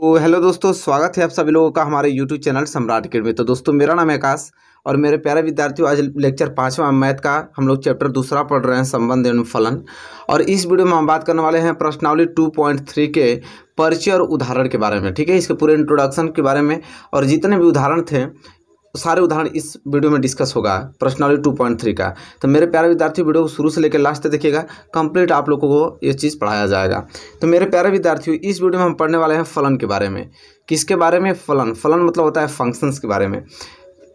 तो हेलो दोस्तों स्वागत है आप सभी लोगों का हमारे यूट्यूब चैनल सम्राट किड में तो दोस्तों मेरा नाम है आकाश और मेरे प्यारे विद्यार्थियों आज लेक्चर पाँचवा मैथ का हम लोग चैप्टर दूसरा पढ़ रहे हैं संबंध एवं फलन और इस वीडियो में हम बात करने वाले हैं प्रश्नावली 2.3 के परिचय और उदाहरण के बारे में ठीक है इसके पूरे इंट्रोडक्शन के बारे में और जितने भी उदाहरण थे सारे उदाहरण इस वीडियो में डिस्कस होगा पर्सनालिटी टू पॉइंट थ्री का तो मेरे प्यारे विद्यार्थी वीडियो को शुरू से लेकर लास्ट तक देखिएगा कंप्लीट आप लोगों को ये चीज़ पढ़ाया जाएगा तो मेरे प्यारे विद्यार्थियों इस वीडियो में हम पढ़ने वाले हैं फलन के बारे में किसके बारे में फलन फलन मतलब होता है फंक्शंस के बारे में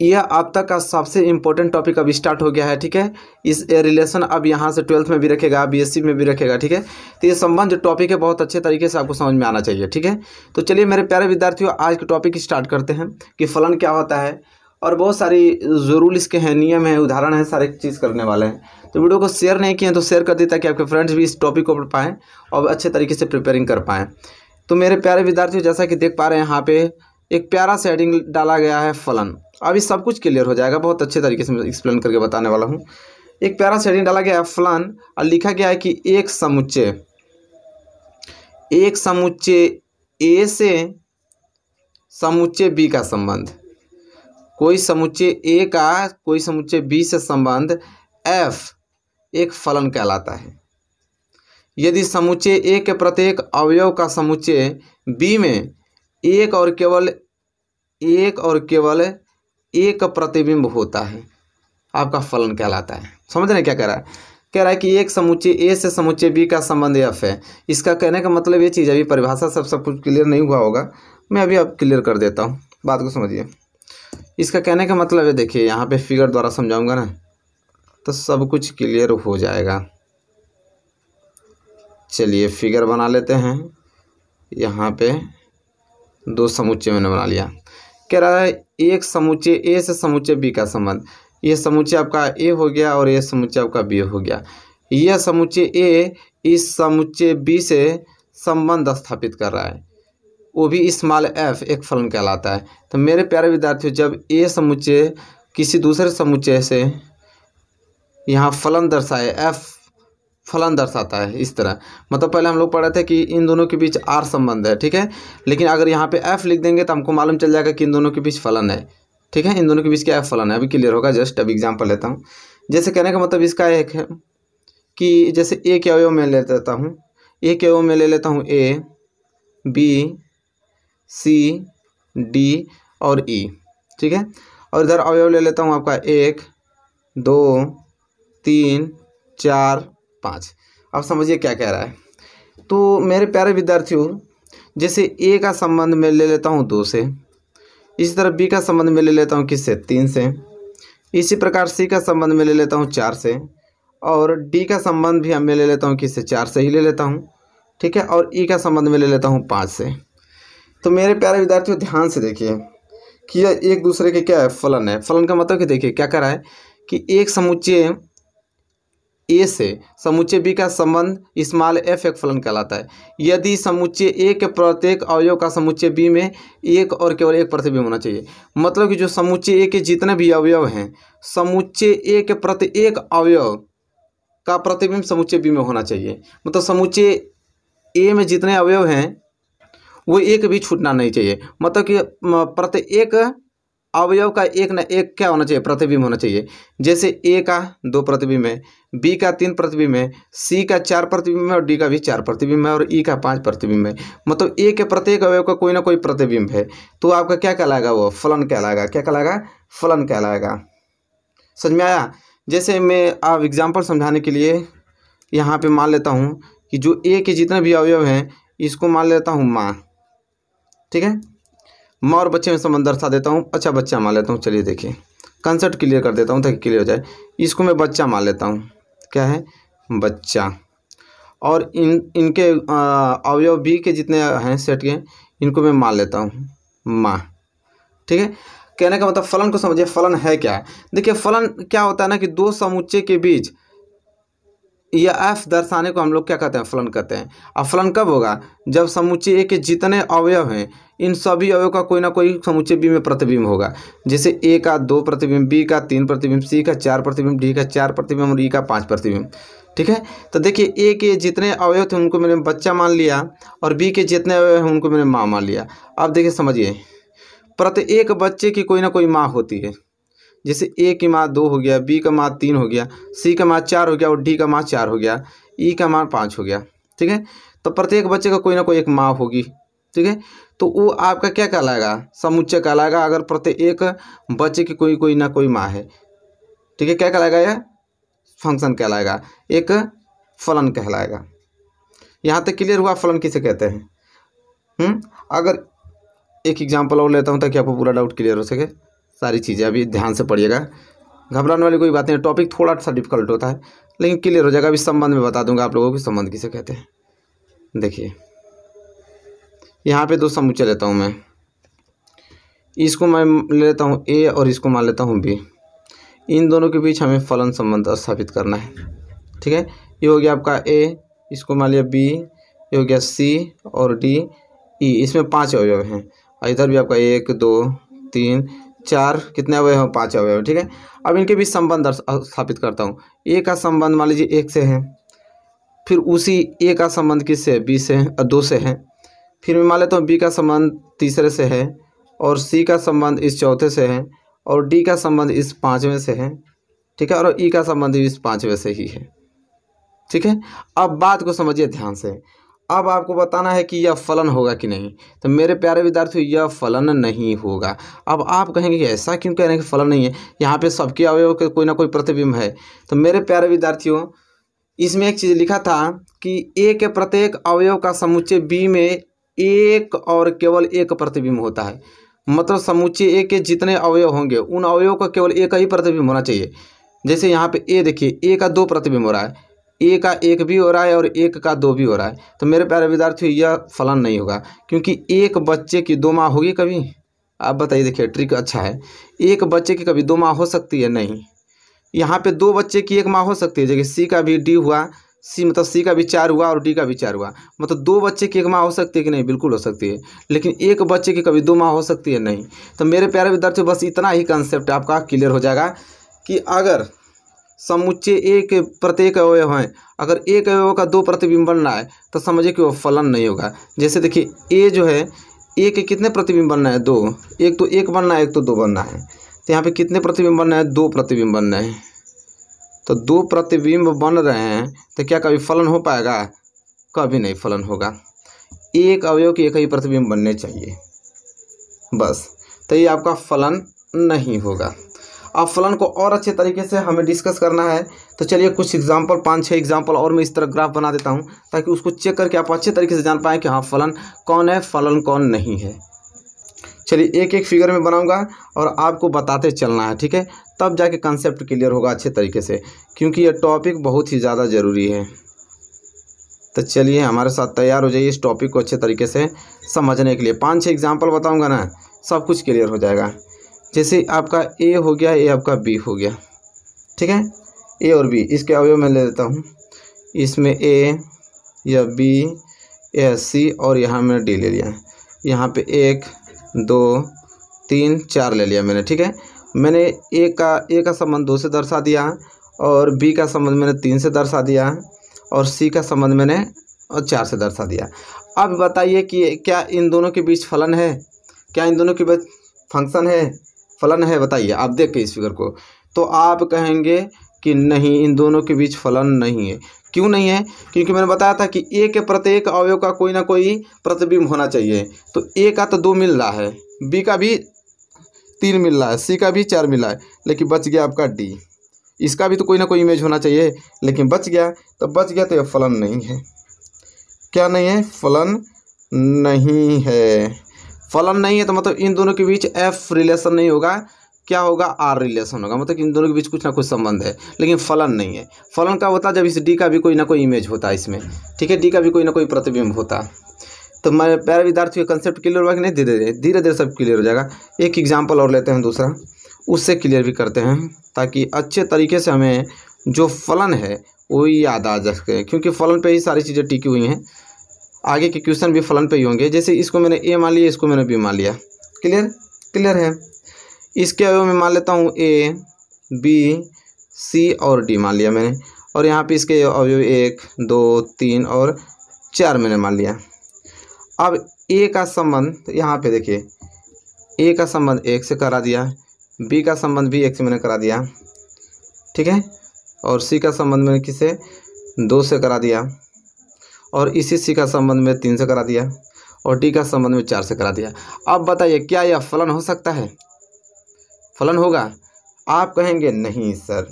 यह अब तक का सबसे इंपॉर्टेंट टॉपिक अब स्टार्ट हो गया है ठीक है इस रिलेशन अब यहाँ से ट्वेल्थ में भी रखेगा बीएससी में भी रखेगा ठीक है तो ये संबंध जो टॉपिक है बहुत अच्छे तरीके से आपको समझ में आना चाहिए ठीक है तो चलिए मेरे प्यारे विद्यार्थियों आज के टॉपिक स्टार्ट करते हैं कि फलन क्या होता है और बहुत सारी ज़रूर इसके हैं नियम है उदाहरण है सारे चीज़ करने वाले हैं तो वीडियो को शेयर नहीं किए तो शेयर कर दिए ताकि आपके फ्रेंड्स भी इस टॉपिक को पढ़ पाएँ और अच्छे तरीके से प्रिपेयरिंग कर पाएँ तो मेरे प्यारे विद्यार्थियों जैसा कि देख पा रहे हैं यहाँ पे एक प्यारा सा डाला गया है फलन अभी सब कुछ क्लियर हो जाएगा बहुत अच्छे तरीके से मैं एक्सप्लेन करके बताने वाला हूँ एक प्यारा सा डाला गया है फलन और लिखा गया है कि एक समुच्चय एक समुच्चय ए से समुच्चय बी का संबंध कोई समुच्चय ए का कोई समुच्चय बी से संबंध एफ एक फलन कहलाता है यदि समुच्चय ए के प्रत्येक अवयव का समुच्चय बी में एक और केवल एक और केवल एक प्रतिबिंब होता है आपका फलन कहलाता है समझ रहे क्या कह रहा है कह रहा है कि एक समुच्चय ए से समुच्चय बी का संबंध एफ है इसका कहने का मतलब ये चीज़ अभी परिभाषा सब सब कुछ क्लियर नहीं हुआ होगा मैं अभी आप क्लियर कर देता हूँ बात को समझिए इसका कहने का मतलब है देखिए यहाँ पे फिगर द्वारा समझाऊंगा ना तो सब कुछ क्लियर हो जाएगा चलिए फिगर बना लेते हैं यहाँ पे दो समुच्चय मैंने बना लिया कह रहा है एक समुच्चय ए से समुच्चय बी का संबंध यह समुच्चय आपका ए हो गया और ये समुच्चय आपका बी हो गया यह समुच्चय ए इस समुचे बी से संबंध स्थापित कर रहा है वो भी इस्माल एफ एक फलन कहलाता है तो मेरे प्यारे विद्यार्थियों जब ए समुच्चय किसी दूसरे समुच्चय से यहाँ फलन दर्शाए एफ फलन दर्शाता है इस तरह मतलब पहले हम लोग पढ़े थे कि इन दोनों के बीच आर संबंध है ठीक है लेकिन अगर यहाँ पे एफ लिख देंगे तो हमको मालूम चल जाएगा कि इन दोनों के बीच फलन है ठीक है इन दोनों के बीच क्या एफ फलन है अभी क्लियर होगा जस्ट अब एग्जाम्पल लेता हूँ जैसे कहने का मतलब इसका एक है कि जैसे ए के अवयव में ले लेता हूँ ए के अवयव में ले लेता हूँ ए बी सी डी और ई e, ठीक है और इधर अवयव ले लेता हूँ आपका एक दो तीन चार पाँच अब समझिए क्या कह रहा है तो मेरे प्यारे विद्यार्थियों जैसे ए का संबंध मैं ले लेता हूँ दो से इसी तरह बी का संबंध मैं ले लेता हूँ किससे तीन से इसी प्रकार सी का संबंध मैं ले लेता हूँ चार से और डी का संबंध भी हम मैं ले लेता हूँ किससे चार से ही ले लेता हूँ ठीक है और ई का संबंध मैं ले लेता हूँ पाँच से तो मेरे प्यारे विद्यार्थियों ध्यान से देखिए कि यह एक दूसरे के क्या है फलन है फलन का मतलब कि देखिए क्या करा है कि एक समुच्चय ए से समुच्चय बी का संबंध इस्माल एफ एक फलन कहलाता है यदि समुच्चय ए के प्रत्येक अवयव का समुच्चय बी में एक और केवल एक प्रतिबिंब होना चाहिए मतलब कि जो समुच्चय ए के जितने भी अवयव हैं समुच्चय ए के प्रति एक अवयव का प्रतिबिंब समुच्चय बी में होना चाहिए मतलब समुच्चय ए में जितने अवयव हैं वो एक भी छूटना नहीं चाहिए मतलब कि प्रत्येक अवयव का एक ना एक क्या होना चाहिए प्रतिबिंब होना चाहिए जैसे ए का दो प्रतिबिंब है बी का तीन प्रतिबिंब है सी का चार प्रतिबिंब है और डी का भी चार प्रतिबिंब है और ई e का पांच प्रतिबिंब है मतलब ए के प्रत्येक अवयव का कोई ना कोई प्रतिबिंब है तो आपका क्या कहलाएगा वो फलन कहलाएगा क्या कहलाएगा फलन कहलाएगा समझ में आया जैसे मैं आप एग्जाम्पल समझाने के लिए यहाँ पर मान लेता हूँ कि जो ए के जितने भी अवयव हैं इसको मान लेता हूँ माँ ठीक है माँ और बच्चे में संबंध दर्शा देता हूँ अच्छा बच्चा मान लेता हूँ चलिए देखिए कंसेप्ट क्लियर कर देता हूँ ताकि क्लियर हो जाए इसको मैं बच्चा मान लेता हूँ क्या है बच्चा और इन इनके अवयव बी के जितने हैं सेट के इनको मैं मान लेता हूँ माँ ठीक है कहने का मतलब फलन को समझिए फलन है क्या देखिए फलन क्या होता है ना कि दो समुच्चय के बीच या एफ दर्शाने को हम लोग क्या कहते हैं फलन कहते हैं अब फलन कब होगा जब समुच्चय ए के जितने अवयव हैं इन सभी अवयव का कोई ना कोई समुच्चय बी में प्रतिबिंब होगा जैसे ए का दो प्रतिबिंब बी का तीन प्रतिबिंब सी का चार प्रतिबिंब डी का चार प्रतिबिंब और ई का पाँच प्रतिबिंब ठीक है तो देखिए ए के जितने अवयव थे उनको मैंने बच्चा मान लिया और बी के जितने अवयव हैं उनको मैंने माँ मान लिया अब देखिए समझिए प्रत्येक बच्चे की कोई ना कोई माँ होती है जैसे ए की माँ दो हो गया बी का माँ तीन हो गया सी का माँ चार हो गया और डी का माँ चार हो गया ई का माँ पाँच हो गया ठीक है तो प्रत्येक बच्चे का कोई ना कोई एक माँ होगी ठीक है तो वो आपका क्या कहलाएगा समुच्चय कहलाएगा अगर प्रत्येक बच्चे की कोई कोई ना कोई माँ है ठीक है क्या कहलाएगा यह फंक्शन कहलाएगा एक फलन कहलाएगा यहाँ तक क्लियर हुआ फलन किसे कहते हैं हम्म, अगर एक एग्जाम्पल और लेता हूँ ताकि आपको पूरा डाउट क्लियर हो सके सारी चीज़ें अभी ध्यान से पढ़िएगा घबराने वाली कोई बात नहीं टॉपिक थोड़ा सा डिफिकल्ट होता है लेकिन क्लियर हो जाएगा अभी संबंध में बता दूंगा आप लोगों को संबंध किसे कहते हैं देखिए यहाँ पे दो समुच्चय लेता हूँ मैं इसको मैं लेता हूँ ए और इसको मान लेता हूँ बी इन दोनों के बीच हमें फलन संबंध स्थापित करना है ठीक है ये हो गया आपका ए इसको मान लिया बी ये हो गया सी और डी ई इसमें पाँच अवयव हैं और इधर भी आपका एक दो तीन चार कितने अवयव हैं पाँच अवयव ठीक है अब इनके बीच संबंध स्थापित करता हूँ ए का संबंध मान लीजिए एक से है फिर उसी ए का संबंध किससे है बी से और दो से है फिर मैं मान लेता हूँ बी का संबंध तीसरे से है और सी का संबंध इस चौथे से है और डी का संबंध इस पाँचवें से है ठीक है और ई e का संबंध इस पाँचवें से ही है ठीक है अब बात को समझिए ध्यान से अब आपको बताना है कि यह फलन होगा कि नहीं तो मेरे प्यारे विद्यार्थी यह फलन नहीं होगा अब आप कहेंगे कि ऐसा क्यों कह रहे हैं कि फलन नहीं है यहाँ पे सबके अवयव के कोई ना कोई प्रतिबिंब है तो मेरे प्यारे विद्यार्थियों इसमें एक चीज़ लिखा था कि ए के प्रत्येक अवयव का समुच्चय बी में एक और केवल एक प्रतिबिंब होता है मतलब समूचे ए के जितने अवयव होंगे उन अवयव का केवल एक ही प्रतिबिंब होना चाहिए जैसे यहाँ पे ए देखिए ए का दो प्रतिबिंब हो रहा है ए का एक भी हो रहा है और एक का दो भी हो रहा है तो मेरे प्यारे विद्यार्थियों यह फलन नहीं होगा क्योंकि एक बच्चे की दो माँ होगी कभी आप बताइए देखिए ट्रिक अच्छा है एक बच्चे की कभी दो माँ हो सकती है नहीं यहाँ पे दो बच्चे की एक माँ हो सकती है जैसे सी का भी डी हुआ सी मतलब सी का विचार हुआ और डी का विचार हुआ मतलब दो बच्चे की एक माँ हो सकती है कि नहीं बिल्कुल हो सकती है लेकिन एक बच्चे की कभी दो माँ हो सकती है नहीं तो मेरे प्यारे विद्यार्थियों बस इतना ही कंसेप्ट आपका क्लियर हो जाएगा कि अगर ए एक प्रत्येक अवयव हैं अगर एक अवय का दो प्रतिबिंब रहा है तो समझिए कि वो फलन नहीं होगा जैसे देखिए ए जो है ए के कितने प्रतिबिंब बनना है दो एक तो एक बनना है एक तो दो बनना है तो यहाँ पे कितने प्रतिबिंब बनना है दो प्रतिबिंब बनना है तो दो प्रतिबिंब बन रहे हैं तो क्या कभी फलन हो पाएगा कभी नहीं फलन होगा एक अवयव की एक ही प्रतिबिंब बनने चाहिए बस तो ये आपका फलन नहीं होगा अब फलन को और अच्छे तरीके से हमें डिस्कस करना है तो चलिए कुछ एग्जाम्पल पाँच छः एग्जाम्पल और मैं इस तरह ग्राफ बना देता हूँ ताकि उसको चेक करके आप अच्छे तरीके से जान पाएँ कि हाँ फलन कौन है फलन कौन नहीं है चलिए एक एक फिगर में बनाऊंगा और आपको बताते चलना है ठीक है तब जाके कंसेप्ट क्लियर होगा अच्छे तरीके से क्योंकि यह टॉपिक बहुत ही ज़्यादा ज़रूरी है तो चलिए हमारे साथ तैयार हो जाइए इस टॉपिक को अच्छे तरीके से समझने के लिए पाँच छः एग्जाम्पल बताऊँगा ना सब कुछ क्लियर हो जाएगा जैसे आपका ए हो गया ए आपका बी हो गया ठीक है ए और बी इसके अवयव में ले लेता हूँ इसमें ए या बी या सी और यहाँ मैंने डी ले लिया यहाँ पे एक दो तीन चार ले लिया मैंने ठीक है मैंने ए का ए का संबंध दो से दर्शा दिया और बी का संबंध मैंने तीन से दर्शा दिया और सी का संबंध मैंने चार से दर्शा दिया अब बताइए कि क्या इन दोनों के बीच फलन है क्या इन दोनों के बीच फंक्शन है फलन है बताइए आप देख के इस फिगर को तो आप कहेंगे कि नहीं इन दोनों के बीच फलन नहीं है क्यों नहीं है क्योंकि मैंने बताया था कि ए के प्रत्येक अवयव का कोई ना कोई प्रतिबिंब होना चाहिए तो ए का तो दो मिल रहा है बी का भी तीन मिल रहा है सी का भी चार मिला है लेकिन बच गया आपका डी इसका भी तो कोई ना कोई इमेज होना चाहिए लेकिन बच गया तो बच गया तो यह फलन नहीं है क्या नहीं है फलन नहीं है फलन नहीं है तो मतलब इन दोनों के बीच एफ रिलेशन नहीं होगा क्या होगा आर रिलेशन होगा मतलब कि इन दोनों के बीच कुछ ना कुछ संबंध है लेकिन फलन नहीं है फलन का होता है जब इस डी का भी कोई ना कोई इमेज होता है इसमें ठीक है डी का भी कोई ना कोई प्रतिबिंब होता तो मैं प्यारे विद्यार्थियों कंसेप्ट क्लियर होगा कि नहीं धीरे धीरे धीरे धीरे सब क्लियर हो जाएगा एक एग्जाम्पल और लेते हैं दूसरा उससे क्लियर भी करते हैं ताकि अच्छे तरीके से हमें जो फलन है वो याद आ जा सके क्योंकि फलन पे ही सारी चीज़ें टिकी हुई हैं आगे के क्वेश्चन भी फलन पे ही होंगे जैसे इसको मैंने ए मान लिया इसको मैंने बी मान लिया क्लियर क्लियर है इसके अवयव में मान लेता हूँ ए बी सी और डी मान लिया मैंने और यहाँ पे इसके अवयव एक दो तीन और चार मैंने मान लिया अब ए का संबंध यहाँ पे देखिए ए का संबंध एक से करा दिया बी का संबंध भी एक से मैंने करा दिया ठीक है और सी का संबंध मैंने किसे दो से करा दिया और इसी सी का संबंध में तीन से करा दिया और डी का संबंध में चार से करा दिया अब बताइए क्या यह फलन हो सकता है फलन होगा आप कहेंगे नहीं सर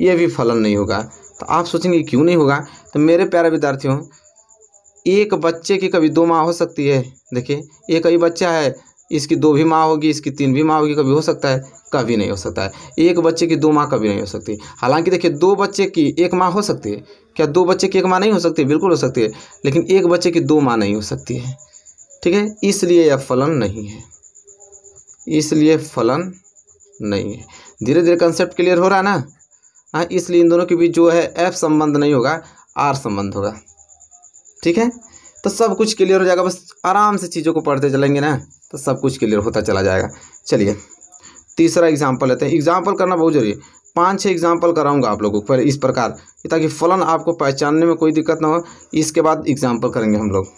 ये भी फलन नहीं होगा तो आप सोचेंगे क्यों नहीं होगा तो मेरे प्यारे विद्यार्थियों एक बच्चे की कभी दो माँ हो सकती है देखिए ये कभी बच्चा है इसकी दो भी माँ होगी इसकी तीन भी माँ होगी कभी हो सकता है कभी नहीं हो सकता है एक बच्चे की दो माँ कभी नहीं हो सकती हालांकि देखिए दो बच्चे की एक माँ हो सकती है क्या दो बच्चे की एक माँ नहीं हो सकती बिल्कुल हो सकती है लेकिन एक बच्चे की दो माँ नहीं हो सकती है ठीक है इसलिए यह फलन नहीं है इसलिए फलन नहीं है धीरे धीरे कंसेप्ट क्लियर हो रहा है ना हाँ इसलिए इन दोनों के बीच जो है एफ संबंध नहीं होगा आर संबंध होगा ठीक है तो सब कुछ क्लियर हो जाएगा बस आराम से चीज़ों को पढ़ते चलेंगे ना तो सब कुछ क्लियर होता चला जाएगा चलिए तीसरा एग्जाम्पल लेते हैं एग्जाम्पल करना बहुत जरूरी है पाँच छः एग्जाम्पल कराऊंगा आप लोगों को फिर इस प्रकार ताकि फलन आपको पहचानने में कोई दिक्कत ना हो इसके बाद एग्जाम्पल करेंगे हम लोग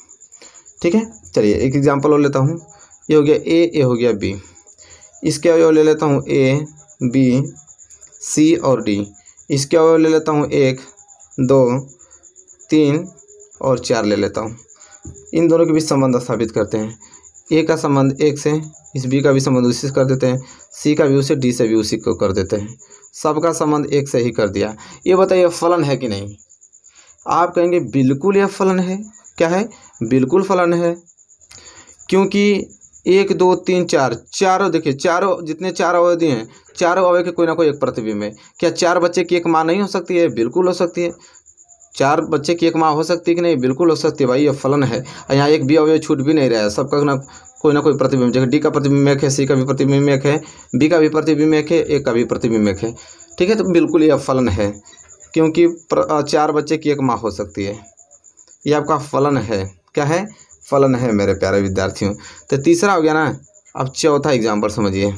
ठीक है चलिए एक एग्जाम्पल और लेता हूँ ये हो गया ए ए हो गया बी इसके अवयव ले लेता हूँ ए बी सी और डी इसके अवयव ले लेता हूँ एक दो तीन और चार ले लेता हूँ इन दोनों के बीच संबंध स्थापित करते हैं ए का संबंध एक से इस बी का भी संबंध उसी से कर देते हैं सी का भी उसे डी से भी उसी को कर देते हैं सबका संबंध एक से ही कर दिया ये बताइए फलन है कि नहीं आप कहेंगे बिल्कुल यह फलन है क्या है बिल्कुल फलन है क्योंकि एक दो तीन चार चारों देखिए चारों जितने चार अवधि हैं चारों अवय के कोई ना कोई एक प्रतिबिंब है क्या चार बच्चे की एक माँ नहीं हो सकती है बिल्कुल हो सकती है चार बच्चे की एक माँ हो सकती है कि नहीं बिल्कुल हो सकती है भाई ये फलन है यहाँ एक भी अवय छूट भी नहीं रहा है सबका ना कोई ना कोई प्रतिबिंब जैसे डी का प्रतिबिंब एक है सी का भी प्रतिबिंब एक है बी का भी प्रतिबिंब एक है ए का भी प्रतिबिंब एक है ठीक है तो बिल्कुल यह फलन है क्योंकि चार बच्चे की एक माँ हो सकती है ये आपका फलन है क्या है फलन है मेरे प्यारे विद्यार्थियों तो तीसरा हो गया ना अब चौथा एग्जाम्पल समझिए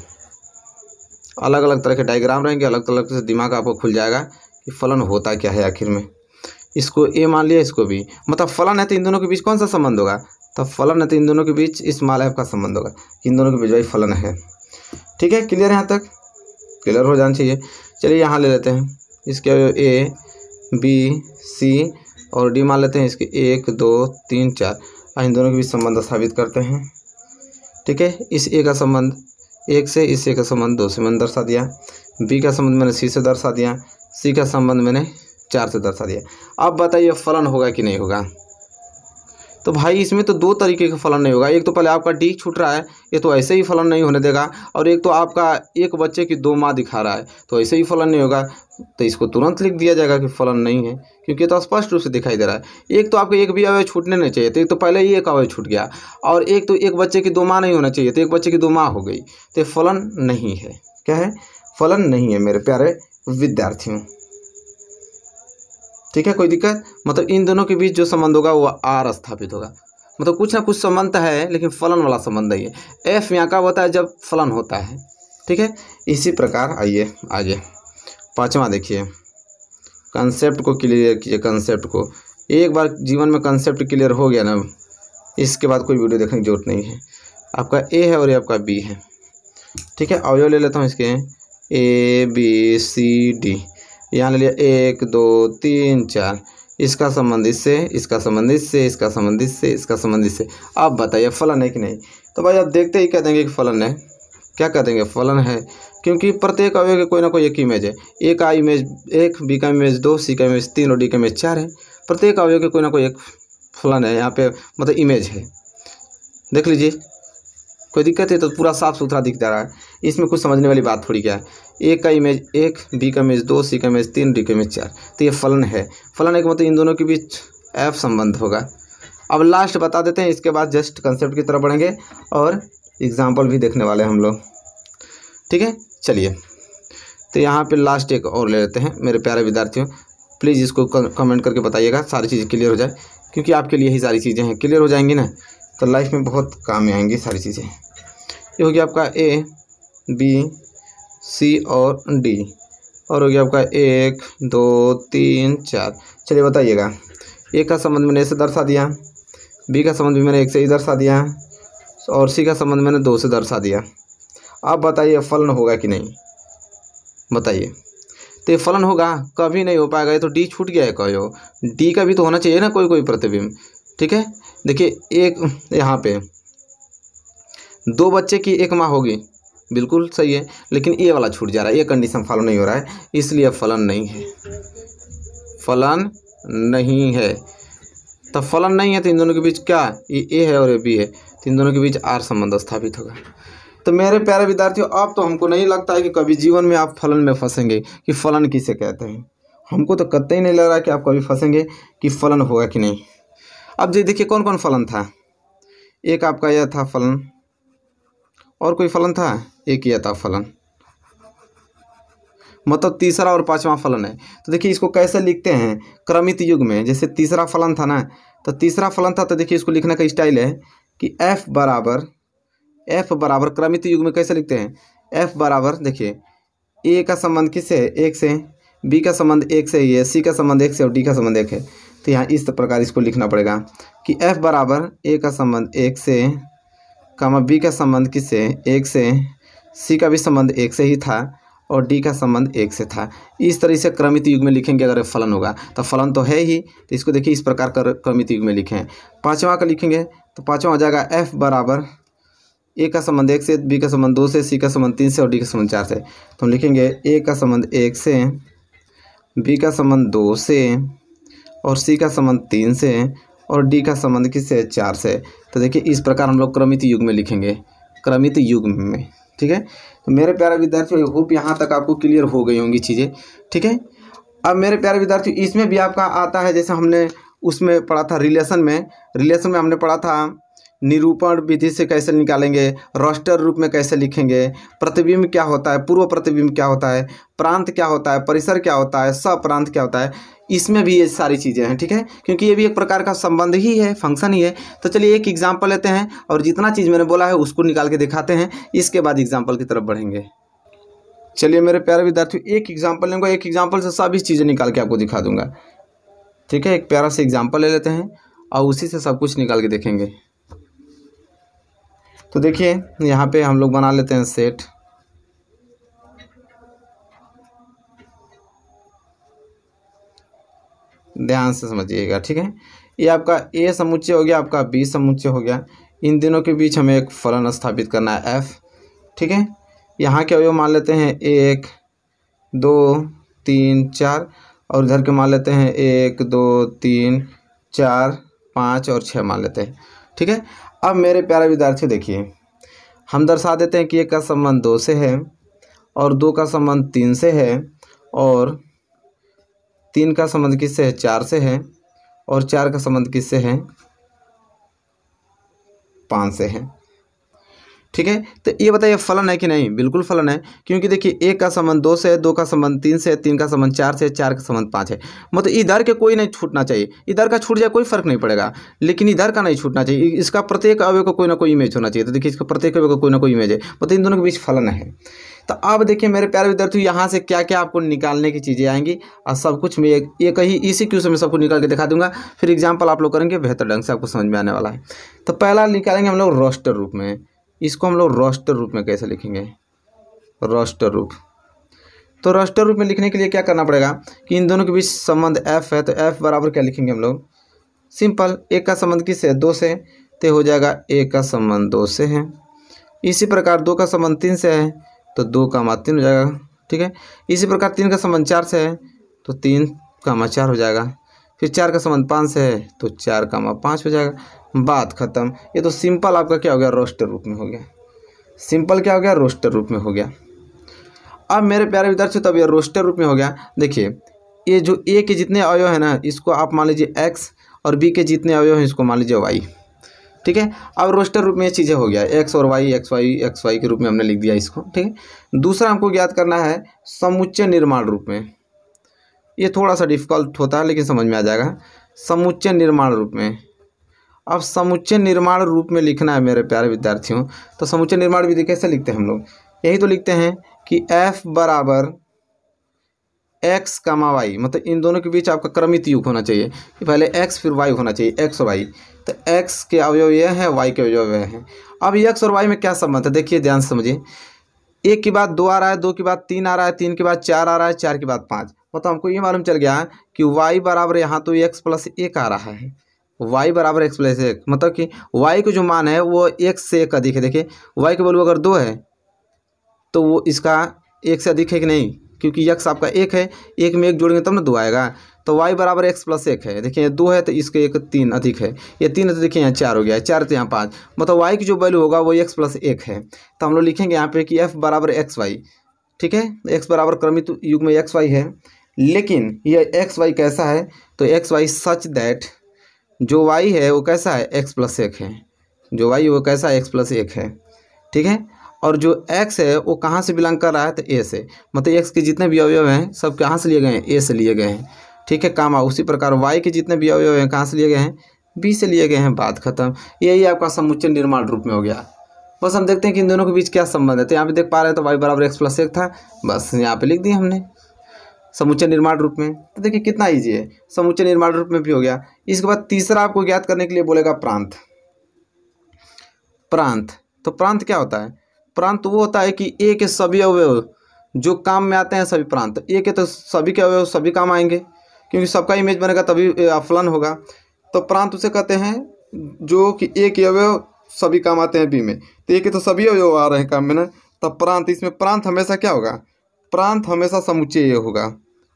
अलग अलग तरह के डायग्राम रहेंगे अलग अलग से दिमाग आपको खुल जाएगा कि फलन होता क्या है आखिर में इसको ए मान लिया इसको भी मतलब फलन है तो इन दोनों के बीच कौन सा संबंध होगा तो फलन है तो इन दोनों के बीच इस माल ऐप का संबंध होगा इन दोनों के बीच भाई फलन है ठीक है क्लियर यहाँ तक क्लियर हो जाना चाहिए चलिए यहाँ ले लेते हैं इसके ए बी सी और डी मान लेते हैं इसके एक दो तीन चार इन दोनों के बीच संबंध स्थापित करते हैं ठीक है इस ए का संबंध एक से इस ए का संबंध दो से मैंने दर्शा दिया बी का संबंध मैंने सी से दर्शा दिया सी का संबंध मैंने चार से दर्शा दिया अब बताइए फलन होगा कि नहीं होगा तो भाई इसमें तो दो तरीके का फलन नहीं होगा एक तो पहले आपका डी छूट रहा है ये तो ऐसे ही फलन नहीं होने देगा और एक तो आपका एक बच्चे की दो माँ दिखा रहा है तो ऐसे ही फलन नहीं होगा तो इसको तुरंत लिख दिया जाएगा कि फलन नहीं है क्योंकि तो स्पष्ट रूप से दिखाई दे रहा है एक तो आपको एक भी अवय छूटने नहीं चाहिए तो एक तो पहले ही एक अवय छूट गया और एक तो एक बच्चे की दो माँ नहीं होना चाहिए तो एक बच्चे की दो माँ हो गई तो फलन नहीं है क्या है फलन नहीं है मेरे प्यारे विद्यार्थियों ठीक है कोई दिक्कत मतलब इन दोनों के बीच जो संबंध होगा वो आर स्थापित होगा मतलब कुछ ना कुछ संबंध है लेकिन फलन वाला संबंध है एफ यहाँ का होता है जब फलन होता है ठीक है इसी प्रकार आइए आगे पाँचवा देखिए कंसेप्ट को क्लियर कीजिए कंसेप्ट को एक बार जीवन में कंसेप्ट क्लियर हो गया ना इसके बाद कोई वीडियो देखने की जरूरत नहीं है आपका ए है और ये आपका बी है ठीक है अवयव ले लेता हूँ इसके ए बी सी डी यहाँ ले लिया एक दो तीन चार इसका संबंध इससे इसका संबंध इससे इसका संबंध इससे इसका संबंध इससे आप बताइए फलन है कि नहीं तो भाई आप देखते ही कह देंगे कि फलन है क्या कह देंगे फलन है क्योंकि प्रत्येक अवयव के कोई ना कोई एक इमेज है ए का इमेज एक बी का इमेज दो सी का इमेज तीन और डी का इमेज चार है प्रत्येक अवयव के कोई ना कोई एक फलन है यहाँ पे मतलब इमेज है देख लीजिए कोई दिक्कत है तो पूरा साफ सुथरा दिखता रहा है इसमें कुछ समझने वाली बात थोड़ी क्या है ए का इमेज एक बी का इमेज दो सी का इमेज तीन डी का इमेज चार तो ये फलन है फलन एक मतलब इन दोनों के बीच एफ संबंध होगा अब लास्ट बता देते हैं इसके बाद जस्ट कंसेप्ट की तरफ बढ़ेंगे और एग्जाम्पल भी देखने वाले हम लोग ठीक है चलिए तो यहाँ पर लास्ट एक और ले लेते हैं मेरे प्यारे विद्यार्थियों प्लीज़ इसको कमेंट करके बताइएगा सारी चीज़ें क्लियर हो जाए क्योंकि आपके लिए ही सारी चीज़ें हैं क्लियर हो जाएंगी ना तो लाइफ में बहुत काम आएंगी सारी चीज़ें ये हो गया आपका ए बी सी और डी और हो गया आपका एक दो तीन चार चलिए बताइएगा एक का संबंध मैंने इसे दर्शा दिया बी का संबंध भी मैंने एक से ही दर्शा दिया और सी का संबंध मैंने दो से दर्शा दिया आप बताइए फलन होगा कि नहीं बताइए तो ये फलन होगा कभी नहीं हो पाएगा ये तो डी छूट गया है कहो डी का भी तो होना चाहिए ना कोई कोई प्रतिबिंब ठीक है देखिए एक यहाँ पे दो बच्चे की एक माँ होगी बिल्कुल सही है लेकिन ये वाला छूट जा रहा है ये कंडीशन फॉलो नहीं हो रहा है इसलिए फलन नहीं है फलन नहीं है तो फलन नहीं है तो इन दोनों के बीच क्या ये ए है और ये बी है तो इन दोनों के बीच आर संबंध स्थापित होगा तो मेरे प्यारे विद्यार्थियों अब तो हमको नहीं लगता है कि कभी जीवन में आप फलन में फंसेंगे कि फ़लन किसे कहते हैं हमको तो ही नहीं लग रहा कि आप कभी फंसेंगे कि फलन होगा कि नहीं अब जी देखिए कौन कौन फलन था एक आपका यह था फलन और कोई फलन था एक यथा फलन मतलब तीसरा और पांचवा फलन है तो देखिए इसको कैसे लिखते हैं क्रमित युग में जैसे तीसरा फलन था ना तो तीसरा फलन था तो देखिए इसको लिखने का स्टाइल है कि एफ बराबर एफ बराबर क्रमित युग में कैसे लिखते हैं एफ बराबर देखिए ए का संबंध किससे है एक से बी का संबंध एक से ही है सी का संबंध एक से और डी का संबंध एक है तो यहाँ इस प्रकार इसको लिखना पड़ेगा कि एफ बराबर ए का संबंध एक से कामा बी का संबंध किससे एक से सी का भी संबंध एक से ही था और डी का संबंध एक से था इस तरह से क्रमित युग में लिखेंगे अगर फलन होगा तो फलन तो है ही तो इसको देखिए इस प्रकार कर क्रमित युग में लिखें पाँचवा का लिखेंगे तो पाँचवा हो जाएगा एफ बराबर ए का संबंध एक से बी का संबंध दो से सी का संबंध तीन से और डी का संबंध चार से तो हम लिखेंगे ए का संबंध एक से बी का संबंध दो से और सी का संबंध तीन से और डी का संबंध किससे चार से तो देखिए इस प्रकार हम लोग क्रमित युग में लिखेंगे क्रमित युग में ठीक है तो मेरे प्यारे विद्यार्थी होप यहाँ तक आपको क्लियर हो गई होंगी चीज़ें ठीक है अब मेरे प्यारे विद्यार्थी इसमें भी आपका आता है जैसे हमने उसमें पढ़ा था रिलेशन में रिलेशन में हमने पढ़ा था निरूपण विधि से कैसे निकालेंगे रोस्टर रूप में कैसे लिखेंगे प्रतिबिंब क्या होता है पूर्व प्रतिबिंब क्या होता है प्रांत क्या होता है परिसर क्या होता है सप्रांत क्या होता है इसमें भी ये सारी चीज़ें हैं ठीक है क्योंकि ये भी एक प्रकार का संबंध ही है फंक्शन ही है तो चलिए एक एग्जाम्पल लेते हैं और जितना चीज़ मैंने बोला है उसको निकाल के दिखाते हैं इसके बाद एग्जाम्पल की तरफ बढ़ेंगे चलिए मेरे प्यारे विद्यार्थियों एक एग्जाम्पल लेंगे एक एग्जाम्पल से सभी चीज़ें निकाल के आपको दिखा दूंगा ठीक है एक प्यारा से एग्जाम्पल ले लेते हैं और उसी से सब कुछ निकाल के देखेंगे तो देखिए यहाँ पे हम लोग बना लेते हैं सेट ध्यान से समझिएगा ठीक है ये आपका ए समुच्चय हो गया आपका बी समुच्चय हो गया इन दिनों के बीच हमें एक फलन स्थापित करना है एफ ठीक है यहाँ के अवयव मान लेते हैं एक दो तीन चार और इधर के मान लेते हैं एक दो तीन चार पाँच और छः मान लेते हैं ठीक है अब मेरे प्यारे विद्यार्थी देखिए हम दर्शा देते हैं कि एक का संबंध दो से है और दो का संबंध तीन से है और तीन का संबंध किससे है चार से है और चार का संबंध किससे है पाँच से है ठीक है तो ये बताइए फलन है कि नहीं बिल्कुल फलन है क्योंकि देखिए एक का संबंध दो से है दो का संबंध तीन से है तीन का संबंध चार से है चार का संबंध पाँच है मतलब इधर के कोई नहीं छूटना चाहिए इधर का छूट जाए कोई फर्क नहीं पड़ेगा लेकिन इधर का नहीं छूटना चाहिए इसका प्रत्येक अवय को कोई ना कोई इमेज होना चाहिए तो देखिए इसका प्रत्येक अवय को कोई ना कोई इमेज है मतलब इन दोनों के बीच फलन है तो अब देखिए मेरे प्यारे विद्यार्थी यहाँ से क्या क्या आपको निकालने की चीज़ें आएंगी और सब कुछ मैं ये कहीं इसी क्वेश्चन में मैं सबको निकाल के दिखा दूंगा फिर एग्जाम्पल आप लोग करेंगे बेहतर ढंग से आपको समझ में आने वाला है तो पहला निकालेंगे हम लोग रोस्टर रूप में इसको हम लोग रोस्टर रूप में कैसे लिखेंगे रोस्टर रूप तो रोस्टर रूप में लिखने के लिए क्या करना पड़ेगा कि इन दोनों के बीच संबंध एफ है तो एफ बराबर क्या लिखेंगे हम लोग सिंपल एक का संबंध किससे है दो से तो हो जाएगा एक का संबंध दो से है इसी प्रकार दो का संबंध तीन से है तो दो कामा तीन हो जाएगा ठीक है इसी प्रकार तीन का संबंध चार से है तो तीन का मा चार हो जाएगा फिर चार का संबंध पाँच से है तो चार का मा पाँच हो जाएगा बात ख़त्म ये तो सिंपल आपका क्या हो गया रोस्टर रूप में हो गया सिंपल क्या हो गया रोस्टर रूप में हो गया अब मेरे प्यारे विद्यार्थियों तब ये रोस्टर रूप में हो गया देखिए ये जो ए के जितने अवयव है ना इसको आप मान लीजिए एक्स और बी के जितने अवयव हैं इसको मान लीजिए वाई ठीक है अब रोस्टर रूप में ये चीज़ें हो गया एक्स और Y X Y X Y के रूप में हमने लिख दिया इसको ठीक है दूसरा हमको ज्ञात करना है समुच्चय निर्माण रूप में ये थोड़ा सा डिफिकल्ट होता है लेकिन समझ में आ जाएगा समुच्चय निर्माण रूप में अब समुच्चय निर्माण रूप में लिखना है मेरे प्यारे विद्यार्थियों तो समुच्चय निर्माण विधि कैसे लिखते हैं हम लोग यही तो लिखते हैं कि एफ बराबर एक्स कमा वाई मतलब इन दोनों के बीच आपका क्रमित युग होना चाहिए कि पहले एक्स फिर वाई होना चाहिए एक्स और वाई तो एक्स के अवयव यह है वाई के अवयव यह है अब एक्स और वाई में क्या संबंध है देखिए ध्यान समझिए एक के बाद दो आ रहा है दो के बाद तीन आ रहा है तीन के बाद चार आ रहा है चार के बाद पाँच मतलब हमको ये मालूम चल गया कि वाई बराबर यहाँ तो एक्स प्लस एक आ रहा है वाई बराबर एक्स प्लस एक मतलब कि वाई का जो मान है वो एक से एक अधिक है देखिए वाई के वैल्यू अगर दो है तो वो इसका एक से अधिक है कि नहीं क्योंकि यक्स आपका एक है एक में एक जोड़ेंगे तब ना दो आएगा तो वाई बराबर एक्स प्लस एक है देखिए दो है तो इसके एक तीन अधिक है ये तीन तो देखिए यहाँ चार हो गया है चार तो यहाँ पाँच मतलब वाई की जो वैल्यू होगा वो एक्स प्लस एक है तो हम लोग लिखेंगे यहाँ पे कि एफ बराबर एक्स वाई ठीक है एक्स बराबर क्रमित युग में एक्स वाई है लेकिन यह एक्स वाई कैसा है तो एक्स वाई सच दैट जो वाई है वो कैसा है एक्स प्लस एक है जो वाई वो कैसा है एक्स प्लस एक है ठीक है और जो एक्स है वो कहाँ से बिलोंग कर रहा है तो ए से मतलब एक्स के जितने भी अवयव हैं सब कहाँ से लिए गए हैं ए से लिए गए हैं ठीक है काम उसी प्रकार वाई के जितने भी अवयव हैं कहाँ से लिए गए हैं बी से लिए गए हैं बात खत्म यही आपका समुच्चय निर्माण रूप में हो गया बस हम देखते हैं कि इन दोनों के बीच क्या संबंध है तो यहाँ पे देख पा रहे हैं तो वाई बराबर एक्स प्लस एक था बस यहाँ पे लिख दिया हमने समुच्चय निर्माण रूप में तो देखिए कितना ईजी है समुच्चय निर्माण रूप में भी हो गया इसके बाद तीसरा आपको ज्ञात करने के लिए बोलेगा प्रांत प्रांत तो प्रांत क्या होता है प्रांत तो वो होता है कि ए के सभी अवयव जो काम में आते हैं सभी प्रांत ए के तो सभी के अवयव सभी काम आएंगे क्योंकि सबका इमेज बनेगा तभी अफलन होगा तो प्रांत उसे कहते हैं जो कि ए के अवयव सभी काम आते हैं बी में तो ए के तो सभी अवयव आ रहे हैं काम में ना तो प्रांत इसमें प्रांत हमेशा क्या होगा प्रांत हमेशा समुच्चय होगा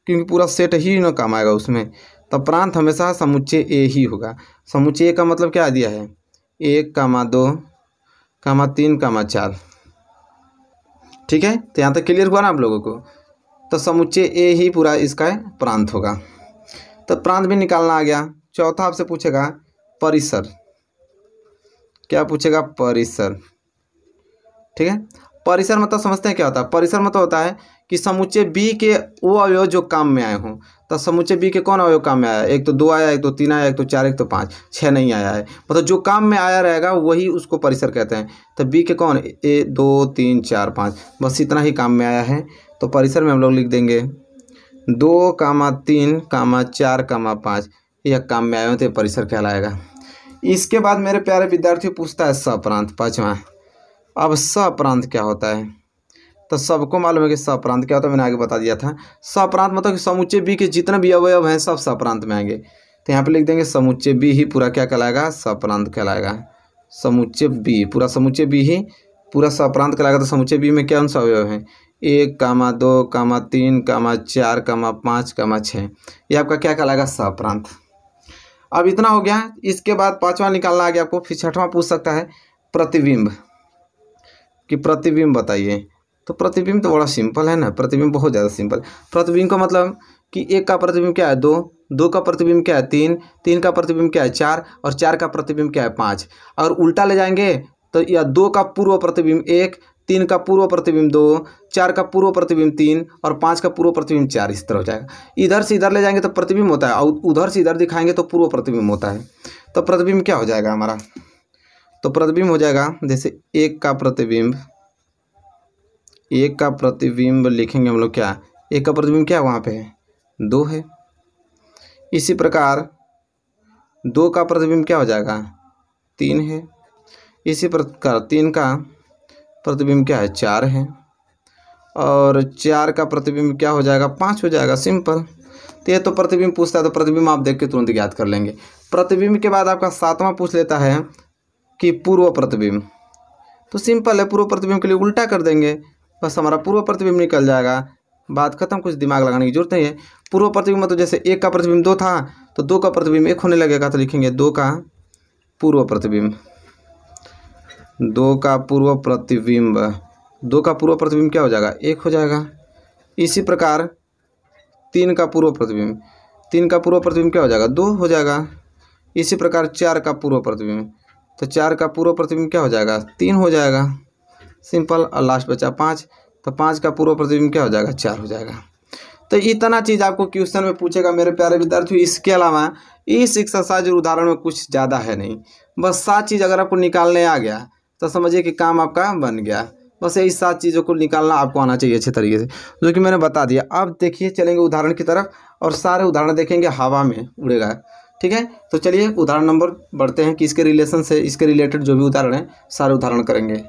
क्योंकि पूरा सेट ही न काम आएगा उसमें तो प्रांत हमेशा समुच्चय ए ही होगा समुच्चय ए का मतलब क्या दिया है एक कामा दो कामा तीन कामा चार ठीक है तो यहाँ तक क्लियर हुआ ना आप लोगों को तो समुच्चय ए ही पूरा इसका प्रांत होगा तो प्रांत भी निकालना आ गया चौथा आपसे पूछेगा परिसर क्या पूछेगा परिसर ठीक है परिसर मतलब समझते हैं क्या होता है परिसर मतलब होता है कि समूचे बी के वो अवयव जो काम में आए हों तो समूचे बी के कौन अवयव काम में आया एक तो दो आया एक तो तीन आया एक तो चार एक तो पाँच छः नहीं आया है मतलब जो काम में आया रहेगा वही उसको परिसर कहते हैं तो बी के कौन ए दो तीन चार पाँच बस इतना ही काम में आया है तो परिसर में हम लोग लिख देंगे दो कामा तीन कामा चार कामा पाँच यह काम में आए हों तो परिसर कहलाएगा इसके बाद मेरे प्यारे विद्यार्थी पूछता है सप्रांत पाँचवा अब सप्रांत क्या होता है तो सबको मालूम है कि सप्रांत क्या होता है मैंने आगे बता दिया था सप्रांत मतलब कि समुचे बी के जितने भी अवयव हैं सब सप्रांत में आएंगे तो यहाँ पे लिख देंगे समुचे बी ही पूरा क्या कहलाएगा सप्रांत कहलाएगा समुचे बी पूरा समुचे बी ही पूरा सप्रांत कहलाएगा तो समूचे बी में क्या सा अवयव है एक कामा दो कामा तीन कामा चार कामा पाँच कामा छः ये आपका क्या कहलाएगा सप्रांत अब इतना हो गया इसके बाद पाँचवा निकालना आ गया आपको फिर छठवां पूछ सकता है प्रतिबिंब कि प्रतिबिंब बताइए तो प्रतिबिंब तो बड़ा सिंपल है ना प्रतिबिंब बहुत ज़्यादा सिंपल प्रतिबिंब का मतलब कि एक का प्रतिबिंब क्या है दो दो का प्रतिबिंब क्या है तीन तीन का प्रतिबिंब क्या है चार और चार का प्रतिबिंब क्या है पाँच अगर उल्टा ले जाएंगे तो या दो का पूर्व प्रतिबिंब एक तीन का पूर्व प्रतिबिंब दो चार का पूर्व प्रतिबिंब तीन और पाँच का पूर्व प्रतिबिंब चार इस तरह हो जाएगा इधर से इधर ले जाएंगे तो प्रतिबिंब होता है और उधर से इधर दिखाएंगे तो पूर्व प्रतिबिंब होता है तो प्रतिबिंब क्या हो जाएगा हमारा तो प्रतिबिंब हो जाएगा जैसे एक का प्रतिबिंब एक का प्रतिबिंब लिखेंगे हम लोग क्या एक का प्रतिबिंब क्या वहाँ पे है दो है इसी प्रकार दो का प्रतिबिंब क्या हो जाएगा तीन है इसी प्रकार तीन का प्रतिबिंब क्या है चार है और चार का प्रतिबिंब क्या हो जाएगा पाँच हो जाएगा सिंपल तो ये तो प्रतिबिंब पूछता है तो प्रतिबिंब आप देख के तुरंत ज्ञात कर लेंगे प्रतिबिंब के बाद आपका सातवां पूछ लेता है कि पूर्व प्रतिबिंब तो सिंपल है पूर्व प्रतिबिंब के लिए उल्टा कर देंगे बस हमारा पूर्व प्रतिबिंब निकल जाएगा बात खत्म कुछ दिमाग लगाने की जरूरत नहीं है पूर्व प्रतिबिंब मतलब जैसे एक का प्रतिबिंब दो था तो दो का प्रतिबिंब एक होने लगेगा तो लिखेंगे दो का पूर्व प्रतिबिंब दो का पूर्व प्रतिबिंब दो का पूर्व प्रतिबिंब क्या हो जाएगा एक हो जाएगा इसी प्रकार तीन का पूर्व प्रतिबिंब तीन का पूर्व प्रतिबिंब क्या हो जाएगा दो हो जाएगा इसी प्रकार चार का पूर्व प्रतिबिंब तो चार का पूर्व प्रतिबिंब क्या हो जाएगा तीन हो जाएगा सिंपल और लास्ट बचा पाँच तो पाँच का पूर्व प्रतिबिंब क्या हो जाएगा चार हो जाएगा तो इतना चीज़ आपको क्वेश्चन में पूछेगा मेरे प्यारे विद्यार्थियों इसके अलावा इस एक्सरसाइज और उदाहरण में कुछ ज़्यादा है नहीं बस सात चीज़ अगर आपको निकालने आ गया तो समझिए कि काम आपका बन गया बस यही सात चीज़ों को निकालना आपको आना चाहिए अच्छे तरीके से जो कि मैंने बता दिया अब देखिए चलेंगे उदाहरण की तरफ और सारे उदाहरण देखेंगे हवा में उड़ेगा ठीक है तो चलिए उदाहरण नंबर बढ़ते हैं कि इसके रिलेशन से इसके रिलेटेड जो भी उदाहरण है सारे उदाहरण करेंगे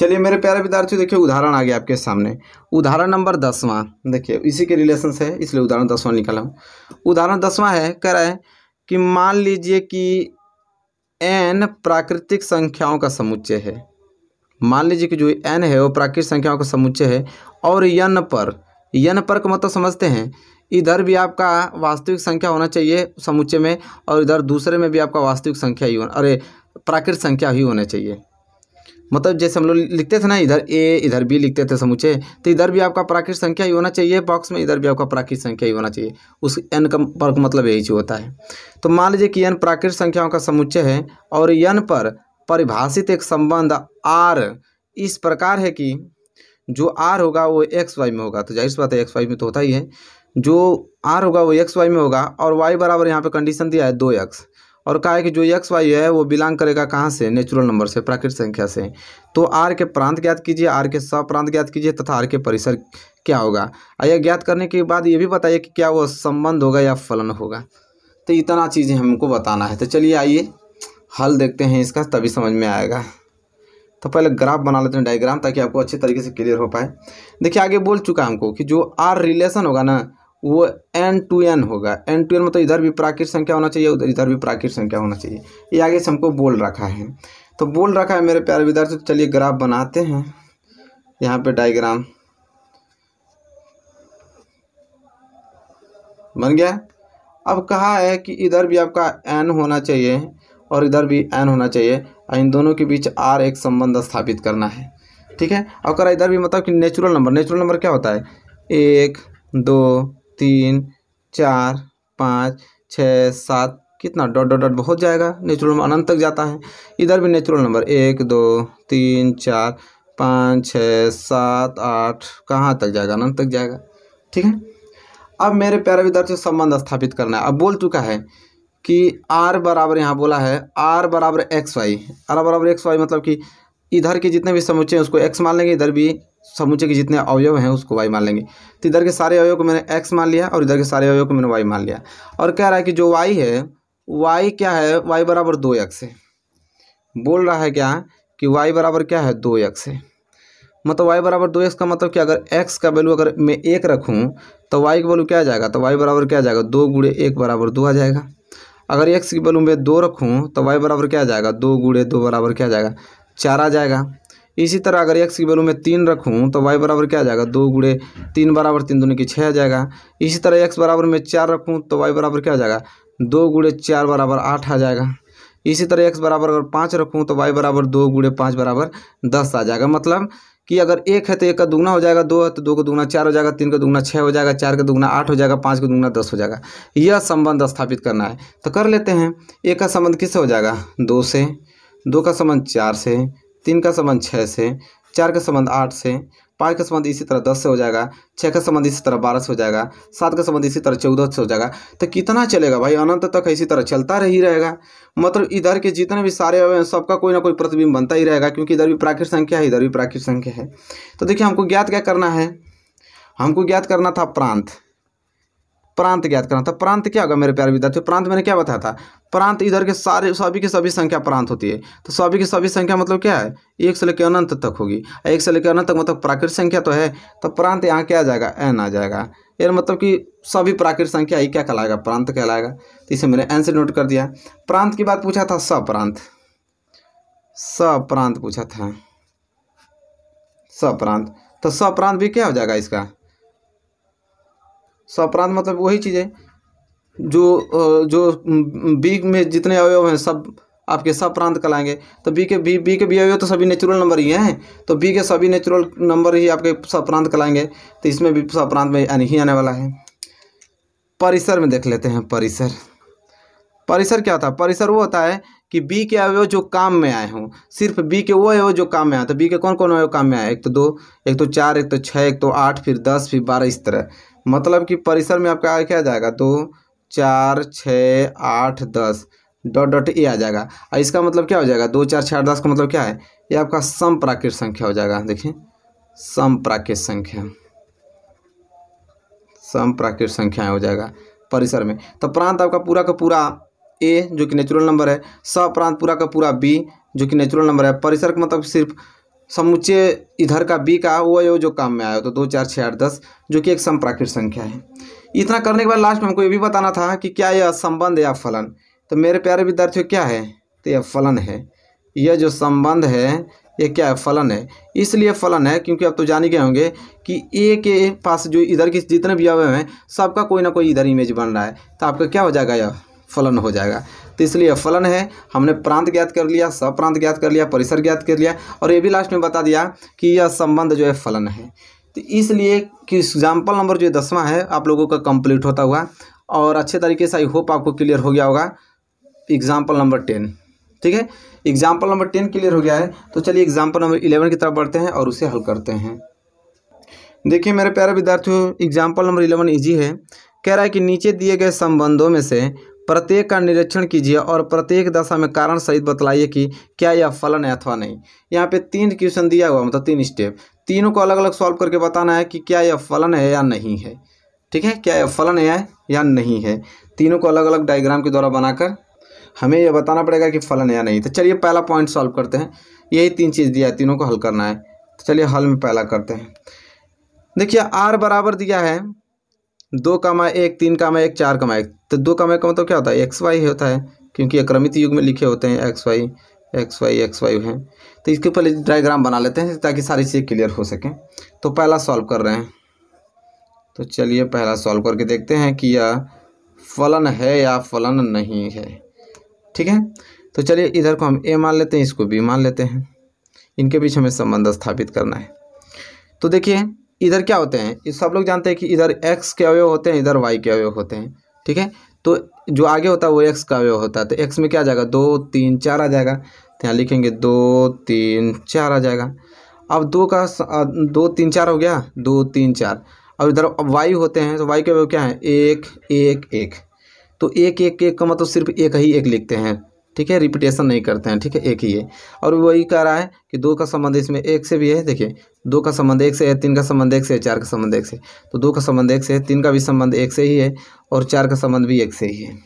चलिए मेरे प्यारे विद्यार्थियों देखिए उदाहरण आ गया आपके सामने उदाहरण नंबर दसवां देखिए इसी के रिलेशन से इसलिए उदाहरण दसवां निकाला हूँ उदाहरण दसवां है कह रहा है कि मान लीजिए कि एन प्राकृतिक संख्याओं का समुच्चय है मान लीजिए कि जो एन है वो प्राकृतिक संख्याओं का समुच्चय है और यन पर यन पर का मतलब समझते हैं इधर भी आपका वास्तविक संख्या होना चाहिए समुच्चय में और इधर दूसरे में भी आपका वास्तविक संख्या ही होना अरे प्राकृतिक संख्या ही होना चाहिए मतलब जैसे हम लोग लिखते थे ना इधर ए इधर बी लिखते थे समूचे तो इधर भी आपका प्राकृत संख्या ही होना चाहिए बॉक्स में इधर भी आपका प्राकृत संख्या ही होना चाहिए उस एन का वर्ग मतलब यही चीज़ होता है तो मान लीजिए कि एन प्राकृत संख्याओं का समुच्चय है और एन पर परिभाषित एक संबंध आर इस प्रकार है कि जो आर होगा वो एक्स वाई में होगा तो जाहिर सी बात है एक्स वाई में तो होता ही है जो आर होगा वो एक्स वाई में होगा और वाई बराबर यहाँ पर कंडीशन दिया है दो एक्स और कहा है कि जो एक्स वायु है वो बिलोंग करेगा कहाँ से नेचुरल नंबर से प्राकृतिक संख्या से तो आर के प्रांत ज्ञात कीजिए आर के प्रांत ज्ञात कीजिए तथा आर के परिसर क्या होगा आइए ज्ञात करने के बाद ये भी बताइए कि क्या वो संबंध होगा या फलन होगा तो इतना चीज़ें हमको बताना है तो चलिए आइए हल देखते हैं इसका तभी समझ में आएगा तो पहले ग्राफ बना लेते हैं डायग्राम ताकि आपको अच्छे तरीके से क्लियर हो पाए देखिए आगे बोल चुका हमको कि जो आर रिलेशन होगा ना वो एन टू एन होगा एन टू एन मतलब इधर भी प्राकृत संख्या होना चाहिए उधर इधर भी प्राकृत संख्या होना चाहिए ये आगे से हमको बोल रखा है तो बोल रखा है मेरे प्यारे विद्यार्थी तो चलिए ग्राफ बनाते हैं यहाँ पे डायग्राम बन गया अब कहा है कि इधर भी आपका एन होना चाहिए और इधर भी एन होना चाहिए और इन दोनों के बीच आर एक संबंध स्थापित करना है ठीक है और करा इधर भी मतलब कि नेचुरल नंबर नेचुरल नंबर क्या होता है एक दो तीन चार पाँच छः सात कितना डॉट डॉट डॉट बहुत जाएगा नेचुरल नंबर अनंत तक जाता है इधर भी नेचुरल नंबर एक दो तीन चार पाँच छः सात आठ कहाँ तक जाएगा अनंत तक जाएगा ठीक है अब मेरे प्यारे विद्यार्थियों संबंध स्थापित करना है अब बोल चुका है कि आर बराबर यहाँ बोला है आर बराबर एक्स वाई आर बराबर एक्स वाई मतलब कि इधर के जितने भी समुचे हैं उसको एक्स मान लेंगे इधर भी समुचे के जितने अवयव हैं उसको वाई मान लेंगे तो इधर के सारे अवयव को मैंने एक्स मान लिया और इधर के सारे अवयव को मैंने वाई मान लिया और कह रहा है कि जो वाई है वाई क्या है वाई बराबर दो एक्स है बोल रहा है क्या कि वाई बराबर क्या है दो एक्स है मतलब वाई बराबर दो एक्स का मतलब कि अगर एक्स का वैल्यू अगर मैं एक रखूँ तो वाई का वैल्यू क्या आ जाएगा तो वाई बराबर क्या आ जाएगा दो गुड़े एक बराबर दो आ जाएगा अगर एक्स की वैल्यू मैं दो रखूँ तो वाई बराबर क्या आ जाएगा दो गुड़े दो बराबर क्या आ जाएगा चार आ जाएगा इसी तरह अगर एक्स की वैल्यू में तीन रखूँ तो वाई बराबर क्या आ जाएगा दो गुड़े तीन बराबर तीन दोनों की छः आ जाएगा इसी तरह एक्स बराबर में चार रखूँ तो वाई बराबर क्या आ जाएगा दो गुड़े चार बराबर आठ आ जाएगा इसी तरह एक्स बराबर अगर पाँच रखूँ तो वाई बराबर दो गुड़े पाँच बराबर दस आ जाएगा मतलब कि अगर एक है तो एक का दुगना हो जाएगा दो है तो दो का दुगना चार हो जाएगा तीन का दुगना छः हो जाएगा चार का दुगना आठ हो जाएगा पाँच का दुगना दस हो जाएगा यह संबंध स्थापित करना है तो कर लेते हैं एक का संबंध किससे हो जाएगा दो से दो का संबंध चार से तीन का संबंध छः से चार का संबंध आठ से पाँच का संबंध इसी तरह दस से हो जाएगा छः का संबंध इसी तरह बारह से हो जाएगा सात का संबंध इसी तरह चौदह से हो जाएगा तो कितना चलेगा भाई अनंत तक इसी तरह चलता ही रहेगा मतलब इधर के जितने भी सारे हैं सबका कोई ना कोई प्रतिबिंब बनता ही रहेगा क्योंकि इधर भी प्राकृत संख्या है इधर भी प्राकृत संख्या है तो देखिए हमको ज्ञात क्या करना है हमको ज्ञात करना था प्रांत प्रांत ज्ञात करना था प्रांत क्या होगा मेरे प्यारे विद्यार्थियों प्रांत मैंने क्या बताया था प्रांत इधर के सारे सभी के सभी संख्या प्रांत होती है तो सभी की सभी संख्या मतलब क्या है एक से लेकर अनंत तक होगी एक से लेकर अनंत तक मतलब प्राकृतिक संख्या तो है तो प्रांत यहाँ क्या आ जाएगा एन आ जाएगा यार मतलब कि सभी प्राकृतिक संख्या ही क्या कहलाएगा प्रांत कहलाएगा तो इसे मैंने एन से नोट कर दिया प्रांत की बात पूछा था सब प्रांत सब प्रांत पूछा था सब प्रांत तो सब प्रांत भी क्या हो जाएगा इसका अपराध मतलब वही चीज़ है जो जो बी में जितने अवयव हैं सब आपके सब प्रांत कहलाएंगे तो बी के बी बी के बी अवयव तो सभी नेचुरल नंबर ही हैं तो बी के सभी नेचुरल नंबर ही आपके सब प्रांत कहलाएंगे तो इसमें भी सब प्रांत में यानी ही आने वाला है परिसर में देख लेते हैं परिसर परिसर क्या होता है परिसर वो होता है कि बी के अवयव जो काम में आए हों सिर्फ बी के वो अवयव जो काम में आए तो बी के कौन कौन अवयव काम में आए एक तो दो एक तो चार एक तो छः एक तो आठ फिर दस फिर बारह इस तरह मतलब कि परिसर में आपका आगे क्या जाएगा दो चार छः आठ दस डॉट डॉट ए आ जाएगा और इसका मतलब क्या हो जाएगा दो चार छः आठ दस का मतलब क्या है ये आपका सम प्राकृत संख्या हो जाएगा देखिए सम प्राकृत संख्या सम प्राकृत संख्या हो जाएगा परिसर में तो प्रांत आपका पूरा का पूरा ए जो कि नेचुरल नंबर है स प्रांत पूरा का पूरा बी जो कि नेचुरल नंबर है परिसर का मतलब सिर्फ समुचे इधर का बी का वो यो जो काम में आया तो दो चार छः आठ दस जो कि एक संप्राकृत संख्या है इतना करने के बाद लास्ट में हमको ये भी बताना था कि क्या यह संबंध या फलन तो मेरे प्यारे विद्यार्थियों क्या है तो यह फलन है यह जो संबंध है ये क्या है फलन है इसलिए फलन है क्योंकि आप तो जान ही गए होंगे कि ए के पास जो इधर के जितने भी अवय हैं सबका कोई ना कोई इधर इमेज बन रहा है तो आपका क्या हो जाएगा यह फलन हो जाएगा तो इसलिए फलन है हमने प्रांत ज्ञात कर लिया सब प्रांत ज्ञात कर लिया परिसर ज्ञात कर लिया और ये भी लास्ट में बता दिया कि यह संबंध जो है फलन है तो इसलिए कि एग्जाम्पल नंबर जो दसवां है आप लोगों का कंप्लीट होता हुआ और अच्छे तरीके से आई होप आपको क्लियर हो गया होगा एग्जाम्पल नंबर टेन ठीक है एग्जाम्पल नंबर टेन क्लियर हो गया है तो चलिए एग्जाम्पल नंबर इलेवन की तरफ बढ़ते हैं और उसे हल करते हैं देखिए मेरे प्यारे विद्यार्थियों एग्जाम्पल नंबर इलेवन ईजी है कह रहा है कि नीचे दिए गए संबंधों में से प्रत्येक का निरीक्षण कीजिए और प्रत्येक दशा में कारण सहित बतलाइए कि क्या यह फलन है अथवा नहीं यहाँ पे तीन क्वेश्चन दिया हुआ मतलब तीन स्टेप तीनों को अलग अलग सॉल्व करके बताना है कि क्या यह फलन है या नहीं है ठीक है क्या यह फलन है या नहीं है तीनों को अलग अलग डायग्राम के द्वारा बनाकर हमें यह बताना पड़ेगा कि फलन या नहीं तो चलिए पहला पॉइंट सॉल्व करते हैं यही तीन चीज़ दिया है तीनों को हल करना है तो चलिए हल में पहला करते हैं देखिए आर बराबर दिया है दो कामा एक तीन कामा एक चार कामा एक तो दो कामा एक का मतलब क्या होता है एक्स वाई होता है क्योंकि अक्रमित क्रमित युग में लिखे होते हैं X Y X Y X Y हैं तो इसके पहले डायग्राम बना लेते हैं ताकि सारी चीज़ें क्लियर हो सकें तो पहला सॉल्व कर रहे हैं तो चलिए पहला सॉल्व करके देखते हैं कि यह फलन है या फलन नहीं है ठीक है तो चलिए इधर को हम ए मान लेते हैं इसको बी मान लेते हैं इनके बीच हमें संबंध स्थापित करना है तो देखिए इधर क्या होते हैं ये सब लोग जानते हैं कि इधर एक्स के अवयव होते हैं इधर वाई के अवयव होते हैं ठीक है तो जो आगे होता है वो एक्स का अवयव होता है तो एक्स में क्या आ जाएगा दो तीन चार आ जाएगा तो यहाँ लिखेंगे दो तीन चार आ जाएगा अब दो का दो तीन चार हो गया दो तीन चार और इधर वाई होते हैं तो वाई के अवयव क्या है एक एक एक तो एक एक एक का मतलब सिर्फ एक ही एक लिखते हैं ठीक है रिपीटेशन नहीं करते हैं ठीक है एक ही है और वही कह रहा है कि दो का संबंध इसमें एक से भी है देखिए दो का संबंध एक से है तीन का संबंध एक से है चार का संबंध एक से तो दो का संबंध एक से है तीन का भी संबंध एक से ही है और चार का संबंध भी एक से ही है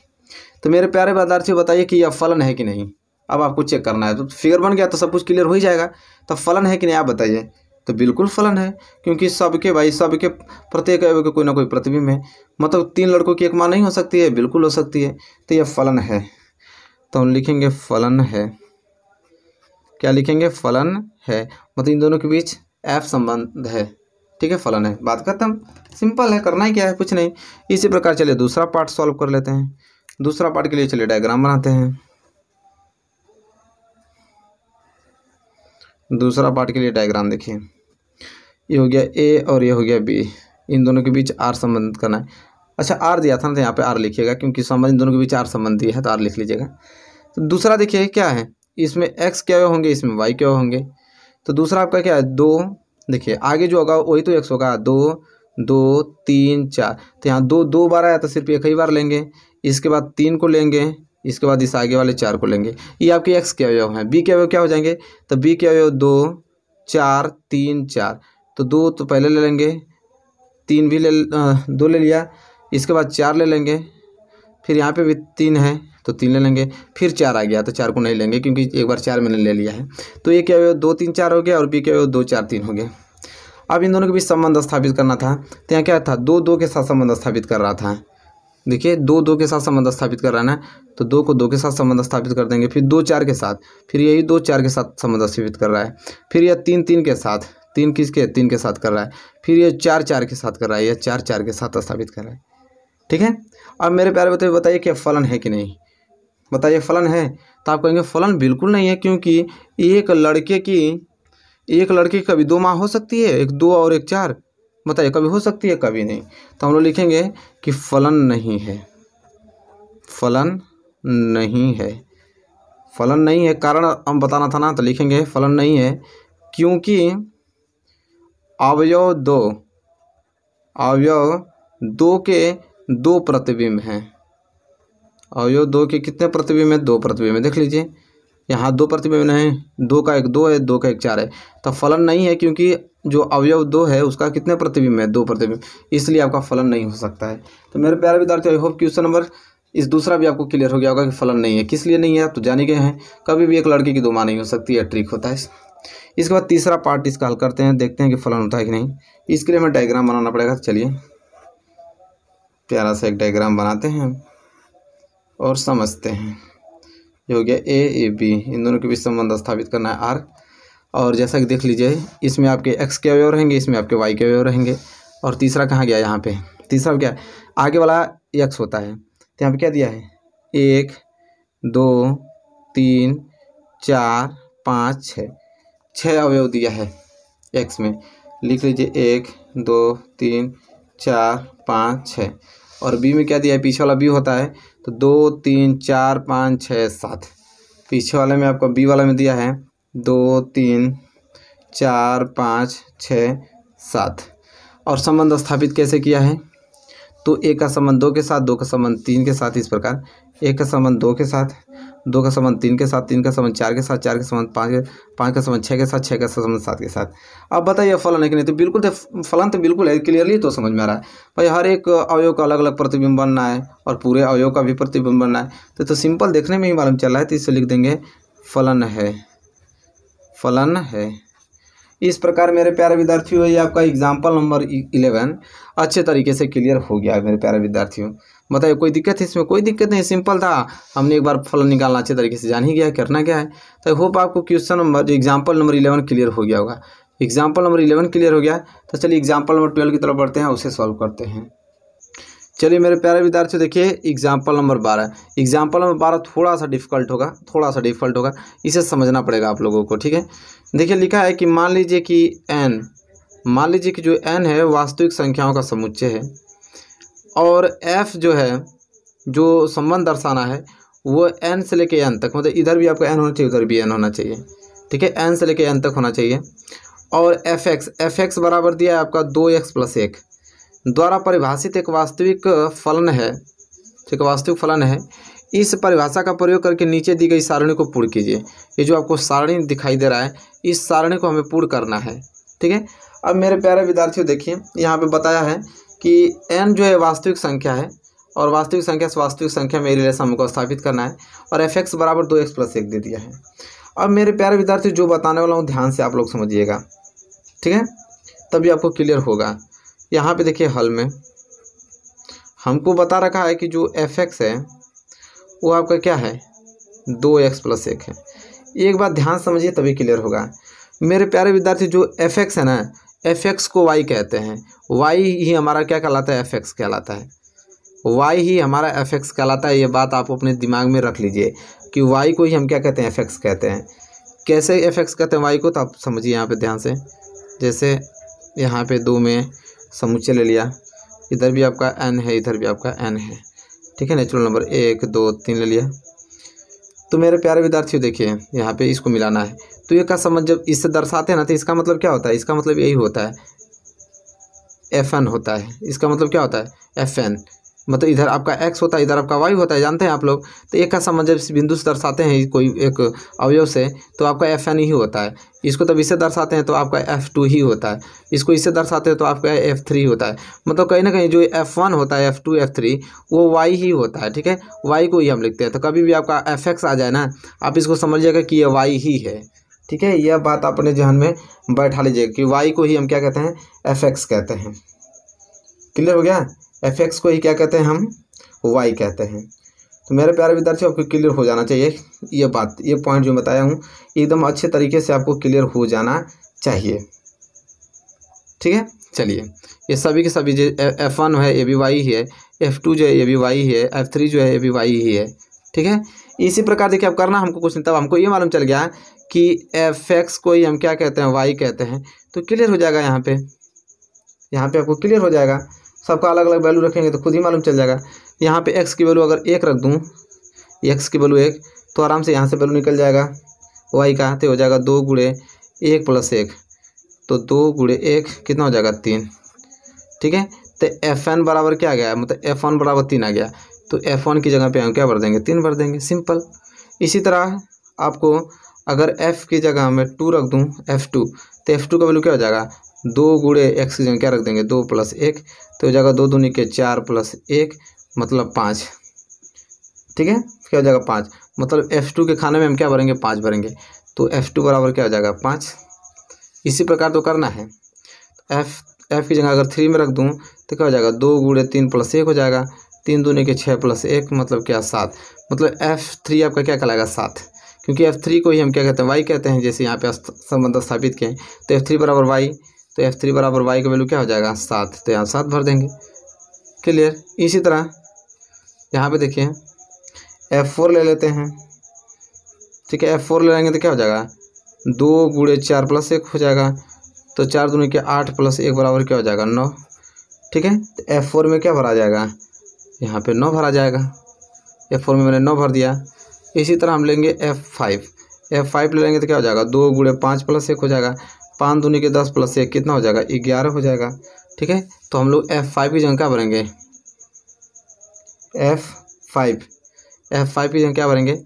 तो मेरे प्यारे विद्यार्थियों बताइए कि यह फलन है कि नहीं अब आपको चेक करना है तो फिगर बन गया तो सब कुछ क्लियर हो ही जाएगा तो फलन है कि नहीं आप बताइए तो बिल्कुल फलन है क्योंकि सबके भाई सबके प्रत्येक अवयव के कोई ना कोई प्रतिबिंब है मतलब तीन लड़कों की एक माँ नहीं हो सकती है बिल्कुल हो सकती है तो यह फलन है तो हम लिखेंगे फलन है क्या लिखेंगे फलन है मतलब इन दोनों के बीच एफ संबंध है ठीक है फलन है बात खत्म सिंपल है करना ही क्या है कुछ नहीं इसी प्रकार चलिए दूसरा पार्ट सॉल्व कर लेते हैं दूसरा पार्ट के लिए चलिए डायग्राम बनाते हैं दूसरा पार्ट के लिए डायग्राम देखिए ये हो गया ए और ये हो गया बी इन दोनों के बीच आर संबंधित करना है अच्छा आर दिया था ना तो यहाँ पे आर लिखिएगा क्योंकि संबंध इन दोनों के बीच आर संबंधी है तो आर लिख लीजिएगा तो दूसरा देखिए क्या है इसमें एक्स क्या होंगे इसमें वाई क्या होंगे तो दूसरा आपका क्या है दो देखिए आगे जो होगा वही तो एक्स होगा दो दो तीन चार तो यहाँ दो दो बार आया तो सिर्फ एक ही बार लेंगे इसके बाद तीन को लेंगे इसके बाद इस आगे वाले चार को लेंगे ये आपके एक्स के अवयव हैं बी के अवयव क्या हो जाएंगे तो बी के अवयव दो चार तीन चार तो दो तो पहले ले लेंगे तीन भी ले दो ले लिया इसके बाद चार ले लेंगे फिर यहाँ पे भी तीन है तो तीन ले लेंगे फिर चार आ गया तो चार को नहीं लेंगे क्योंकि एक बार चार मैंने ले लिया है तो ये क्या हुआ दो तीन चार हो गया और बी क्या हुआ दो चार तीन हो गया अब इन दोनों के बीच संबंध स्थापित करना था तो यहाँ क्या था दो दो के साथ संबंध स्थापित कर रहा था देखिए दो दो के साथ संबंध स्थापित कर रहा है ना तो दो को दो के साथ संबंध स्थापित कर देंगे फिर दो चार के साथ फिर यही दो चार के साथ संबंध स्थापित कर रहा है फिर यह तीन तीन के साथ तीन किसके तीन के साथ कर रहा है फिर ये चार चार के साथ कर रहा है यह चार चार के साथ स्थापित कर रहा है ठीक है अब मेरे प्यारे बच्चे बताइए क्या फलन है कि नहीं बताइए फलन है तो आप कहेंगे फलन बिल्कुल नहीं है क्योंकि एक लड़के की एक लड़के की कभी दो माँ हो सकती है एक दो और एक चार बताइए कभी हो सकती है कभी नहीं तो हम लोग लिखेंगे कि फलन नहीं है फलन नहीं है फलन नहीं है कारण हम बताना था ना तो लिखेंगे फलन नहीं है क्योंकि अवयव दो अवयव दो के दो प्रतिबिंब हैं अवयव दो के कितने प्रतिबिंब हैं दो प्रतिबिंब है देख लीजिए यहाँ दो प्रतिबिंब नहीं दो का एक दो है दो का एक चार है तो फलन नहीं है क्योंकि जो अवयव दो है उसका कितने प्रतिबिंब है दो प्रतिबिंब इसलिए आपका फलन नहीं हो सकता है तो मेरे प्यारे विद्यार्थी आई होप क्वेश्चन नंबर इस दूसरा भी आपको क्लियर हो गया होगा कि फलन नहीं है किस लिए नहीं है आप तो जाने गए हैं कभी भी एक लड़की की दो माँ नहीं हो सकती है ट्रिक होता है इसके बाद तीसरा पार्ट इसका हल करते हैं देखते हैं कि फलन होता है कि नहीं इसके लिए हमें डायग्राम बनाना पड़ेगा चलिए प्यारा सा एक डायग्राम बनाते हैं और समझते हैं ये हो गया ए ए बी इन दोनों के बीच संबंध स्थापित करना है आर और जैसा कि देख लीजिए इसमें आपके एक्स के अवयव रहेंगे इसमें आपके वाई के अवयव रहेंगे और तीसरा कहाँ गया यहाँ पे तीसरा क्या है आगे वाला एक्स होता है तो यहाँ पे क्या दिया है एक दो तीन चार पाँच छः छः अवयव दिया है एक्स में लिख लीजिए एक दो तीन चार पाँच छः और बी में क्या दिया है पीछे वाला बी होता है तो दो तीन चार पाँच छः सात पीछे वाले में आपको बी वाला में दिया है दो तीन चार पाँच छः सात और संबंध स्थापित कैसे किया है तो एक का संबंध दो के साथ दो का संबंध तीन के साथ इस प्रकार एक का संबंध दो के साथ दो का संबंध तीन के साथ तीन का संबंध चार के साथ चार के संबंध पाँच के पाँच का संबंध छः के साथ छः का संबंध सात के साथ अब बताइए फलन है कि नहीं तो बिल्कुल तो फलन तो बिल्कुल है क्लियरली तो समझ में आ रहा है भाई हर एक अवयव का अलग अलग प्रतिबिंब बनना है और पूरे अवयव का भी प्रतिबिंब बनना है तो, तो सिंपल देखने में ही मालूम चल रहा है तो इसे लिख देंगे फलन है फलन है इस प्रकार मेरे प्यारे विद्यार्थियों ये आपका एग्जाम्पल नंबर इलेवन अच्छे तरीके से क्लियर हो गया है मेरे प्यारे विद्यार्थियों बताइए मतलब कोई दिक्कत है इसमें कोई दिक्कत नहीं सिंपल था हमने एक बार फल निकालना अच्छे तरीके से जान ही गया करना क्या है तो होप आपको question number example number eleven clear हो गया होगा एग्जाम्पल नंबर इलेवन क्लियर हो गया तो चलिए एग्जाम्पल नंबर ट्वेल्व की तरफ बढ़ते हैं उसे सॉल्व करते हैं चलिए मेरे प्यारे विद्यार्थियों देखिए एग्जाम्पल नंबर बारह एग्जाम्पल नंबर बारह थोड़ा सा डिफिकल्ट होगा थोड़ा सा डिफिकल्ट होगा इसे समझना पड़ेगा आप लोगों को ठीक है देखिए लिखा है कि मान लीजिए कि एन मान लीजिए कि जो एन है वास्तविक संख्याओं का समुच्चय है और एफ़ जो है जो संबंध दर्शाना है वो एन से लेके एन तक मतलब इधर भी आपका एन होना चाहिए उधर भी एन होना चाहिए ठीक है एन से लेके एन तक होना चाहिए और एफ एक्स एफ एक्स बराबर दिया है आपका दो एक्स प्लस एक द्वारा परिभाषित एक वास्तविक फलन है ठीक है वास्तविक फलन है इस परिभाषा का प्रयोग करके नीचे दी गई सारणी को पूर्ण कीजिए ये जो आपको सारणी दिखाई दे रहा है इस सारणी को हमें पूर्ण करना है ठीक है अब मेरे प्यारे विद्यार्थियों देखिए यहाँ पे बताया है कि एन जो है वास्तविक संख्या है और वास्तविक संख्या से वास्तविक संख्या में रिलेशन हमको स्थापित करना है और एफ एक्स बराबर दो एक्स प्लस एक दे दिया है अब मेरे प्यारे विद्यार्थी जो बताने वाला हूँ ध्यान से आप लोग समझिएगा ठीक है तभी आपको क्लियर होगा यहाँ पे देखिए हल में हमको बता रखा है कि जो एफ एक्स है वो आपका क्या है दो एक्स प्लस एक है एक बात ध्यान समझिए तभी क्लियर होगा मेरे प्यारे विद्यार्थी जो एफ एक्स है ना एफ एक्स को वाई कहते हैं वाई ही हमारा क्या कहलाता है एफ एक्स कहलाता है वाई ही हमारा एफ एक्स कहलाता है ये बात आप अपने दिमाग में रख लीजिए कि वाई को ही हम क्या कहते हैं एफ एक्स कहते हैं कैसे एफ एक्स कहते हैं वाई को तो आप समझिए यहाँ पे ध्यान से जैसे यहाँ पे दो में समुचे ले लिया इधर भी आपका एन है इधर भी आपका एन है ठीक है नेचुरल नंबर एक दो तीन ले लिया तो मेरे प्यारे विद्यार्थियों देखिए यहाँ पे इसको मिलाना है तो ये का संबंध जब इससे दर्शाते हैं ना तो इसका मतलब क्या होता है इसका मतलब यही होता है एफ एन होता है इसका मतलब क्या होता है एफ एन मतलब इधर आपका एक्स होता है इधर आपका वाई होता है जानते हैं आप लोग तो एक का संबंध जब इस बिंदु से दर्शाते हैं कोई एक अवयव से तो आपका एफ एन ही होता है इसको तब इसे दर्शाते हैं तो आपका एफ टू ही होता है इसको इसे दर्शाते हैं तो आपका एफ थ्री होता है मतलब कहीं ना कहीं जो एफ वन होता है एफ टू एफ थ्री वो वाई ही होता है ठीक है वाई को ही हम लिखते हैं तो कभी भी आपका एफ एक्स आ जाए ना आप इसको समझिएगा कि ये वाई ही है ठीक है यह बात आप अपने जहन में बैठा लीजिए कि वाई को ही हम क्या कहते हैं एफ एक्स कहते हैं क्लियर हो गया एफ एक्स को ही क्या कहते हैं हम वाई कहते हैं तो मेरे प्यारे विद्यार्थी आपको क्लियर हो जाना चाहिए ये बात ये पॉइंट जो बताया हूँ एकदम अच्छे तरीके से आपको क्लियर हो जाना चाहिए ठीक है चलिए ये सभी के सभी जो एफ वन है ये भी वाई ही है एफ टू जो है ये भी वाई ही है एफ थ्री जो है ये भी वाई ही है ठीक है इसी प्रकार देखिए अब करना हमको कुछ नहीं तब हमको ये मालूम चल गया कि एफ एक्स को ही हम क्या कहते हैं वाई कहते हैं तो क्लियर हो जाएगा यहाँ पे यहाँ पे आपको क्लियर हो जाएगा सबका अलग अलग वैल्यू रखेंगे तो खुद ही मालूम चल जाएगा यहाँ पे एक्स की वैल्यू अगर एक रख दूँ एक्स की वैल्यू एक तो आराम से यहाँ से वैल्यू निकल जाएगा वाई का तो हो जाएगा दो गुड़े एक प्लस एक तो दो गुड़े एक कितना हो जाएगा तीन ठीक है तो एफ एन बराबर क्या गया मतलब एफ वन बराबर तीन आ गया तो एफ वन की जगह पे हम क्या भर देंगे तीन भर देंगे सिंपल इसी तरह आपको अगर एफ़ की जगह मैं टू रख दूँ एफ़ टू तो एफ़ टू का वैल्यू क्या हो जाएगा दो गुड़े एक्स की जगह क्या रख देंगे दो प्लस एक तो हो जाएगा दो दूनी के चार प्लस एक मतलब पाँच ठीक है क्या हो जाएगा पाँच मतलब एफ़ टू के खाने में हम क्या भरेंगे पाँच भरेंगे तो एफ़ टू बराबर क्या हो जाएगा पाँच इसी प्रकार तो करना है एफ़ एफ़ की जगह अगर थ्री में रख दूँ तो क्या हो जाएगा दो गुड़े तीन प्लस एक हो जाएगा तीन दूनी के छः प्लस एक मतलब क्या सात मतलब एफ़ थ्री आपका क्या कहलाएगा सात क्योंकि एफ़ थ्री को ही हम क्या कहते हैं वाई कहते हैं जैसे यहाँ पे संबंध स्थापित किए तो एफ़ थ्री बराबर वाई तो एफ़ थ्री बराबर वाई का वैल्यू क्या हो जाएगा सात तो यहाँ सात भर देंगे क्लियर इसी तरह यहाँ पे देखिए एफ़ फोर ले लेते हैं ठीक है एफ़ फोर ले लेंगे तो क्या हो जाएगा दो गुड़े चार प्लस एक हो जाएगा तो चार दूनी के आठ प्लस एक बराबर क्या हो जाएगा नौ ठीक है तो एफ़ फोर में क्या भरा जाएगा यहाँ पे नौ भरा जाएगा एफ़ फोर में मैंने नौ भर दिया इसी तरह हम लेंगे एफ फाइव एफ फाइव ले लेंगे तो क्या हो जाएगा दो गुड़े पाँच प्लस एक हो जाएगा पाँच दूनी के दस प्लस एक कितना हो जाएगा ग्यारह हो जाएगा ठीक है तो हम लोग एफ फाइव की जगह क्या भरेंगे एफ फाइव एफ फाइव की जगह क्या भरेंगे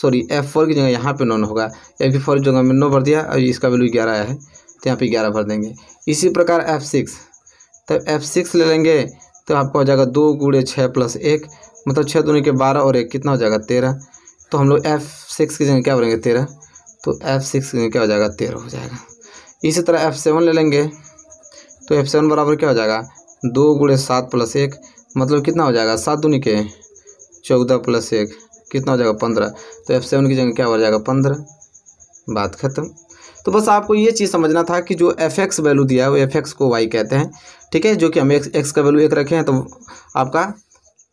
सॉरी एफ फोर की जगह यहाँ पे नॉन होगा एफ फोर की जगह में नो भर दिया और इसका वैल्यू ग्यारह आया है तो यहाँ पे ग्यारह भर देंगे इसी प्रकार एफ सिक्स तब एफ सिक्स ले लेंगे तो आपका हो जाएगा दो गुड़े छः प्लस एक मतलब छः दूनी के बारह और एक कितना हो जाएगा तेरह तो हम लोग एफ़ सिक्स की जगह क्या बोलेंगे तेरह तो एफ़ सिक्स की जगह क्या हो जाएगा तेरह हो जाएगा इसी तरह एफ़ सेवन ले लेंगे तो एफ़ सेवन बराबर क्या हो जाएगा दो गुड़े सात प्लस एक मतलब कितना हो जाएगा सात दूनी के चौदह प्लस एक कितना हो जाएगा पंद्रह तो एफ़ सेवन की जगह क्या हो जाएगा पंद्रह बात ख़त्म तो बस आपको ये चीज़ समझना था कि जो एफ एक्स वैल्यू दिया है वो एफ एक्स को वाई कहते हैं ठीक है जो कि हम एक्स एक्स का वैल्यू एक रखे हैं तो आपका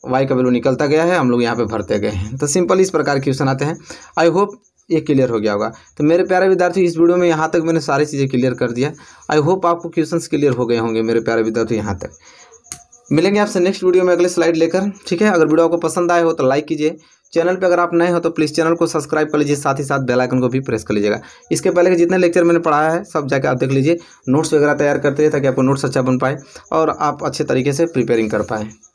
वाई का वैल्यू निकलता गया है हम लोग यहाँ पे भरते गए हैं तो सिंपल इस प्रकार के क्वेश्चन आते हैं आई होप ये क्लियर हो गया होगा तो मेरे प्यारे विद्यार्थी इस वीडियो में यहाँ तक मैंने सारी चीज़ें क्लियर कर दिया आई होप आपको क्वेश्चन क्लियर हो गए होंगे मेरे प्यारे विद्यार्थी यहाँ तक मिलेंगे आपसे नेक्स्ट वीडियो में अगले स्लाइड लेकर ठीक है अगर वीडियो आपको पसंद आए हो तो लाइक कीजिए चैनल पे अगर आप नए हो तो प्लीज़ चैनल को सब्सक्राइब कर लीजिए साथ ही साथ बेल आइकन को भी प्रेस कर लीजिएगा इसके पहले के जितने लेक्चर मैंने पढ़ाया है सब जाकर आप देख लीजिए नोट्स वगैरह तैयार करते हैं ताकि आपको नोट्स अच्छा बन पाए और आप अच्छे तरीके से प्रिपेयरिंग कर पाएँ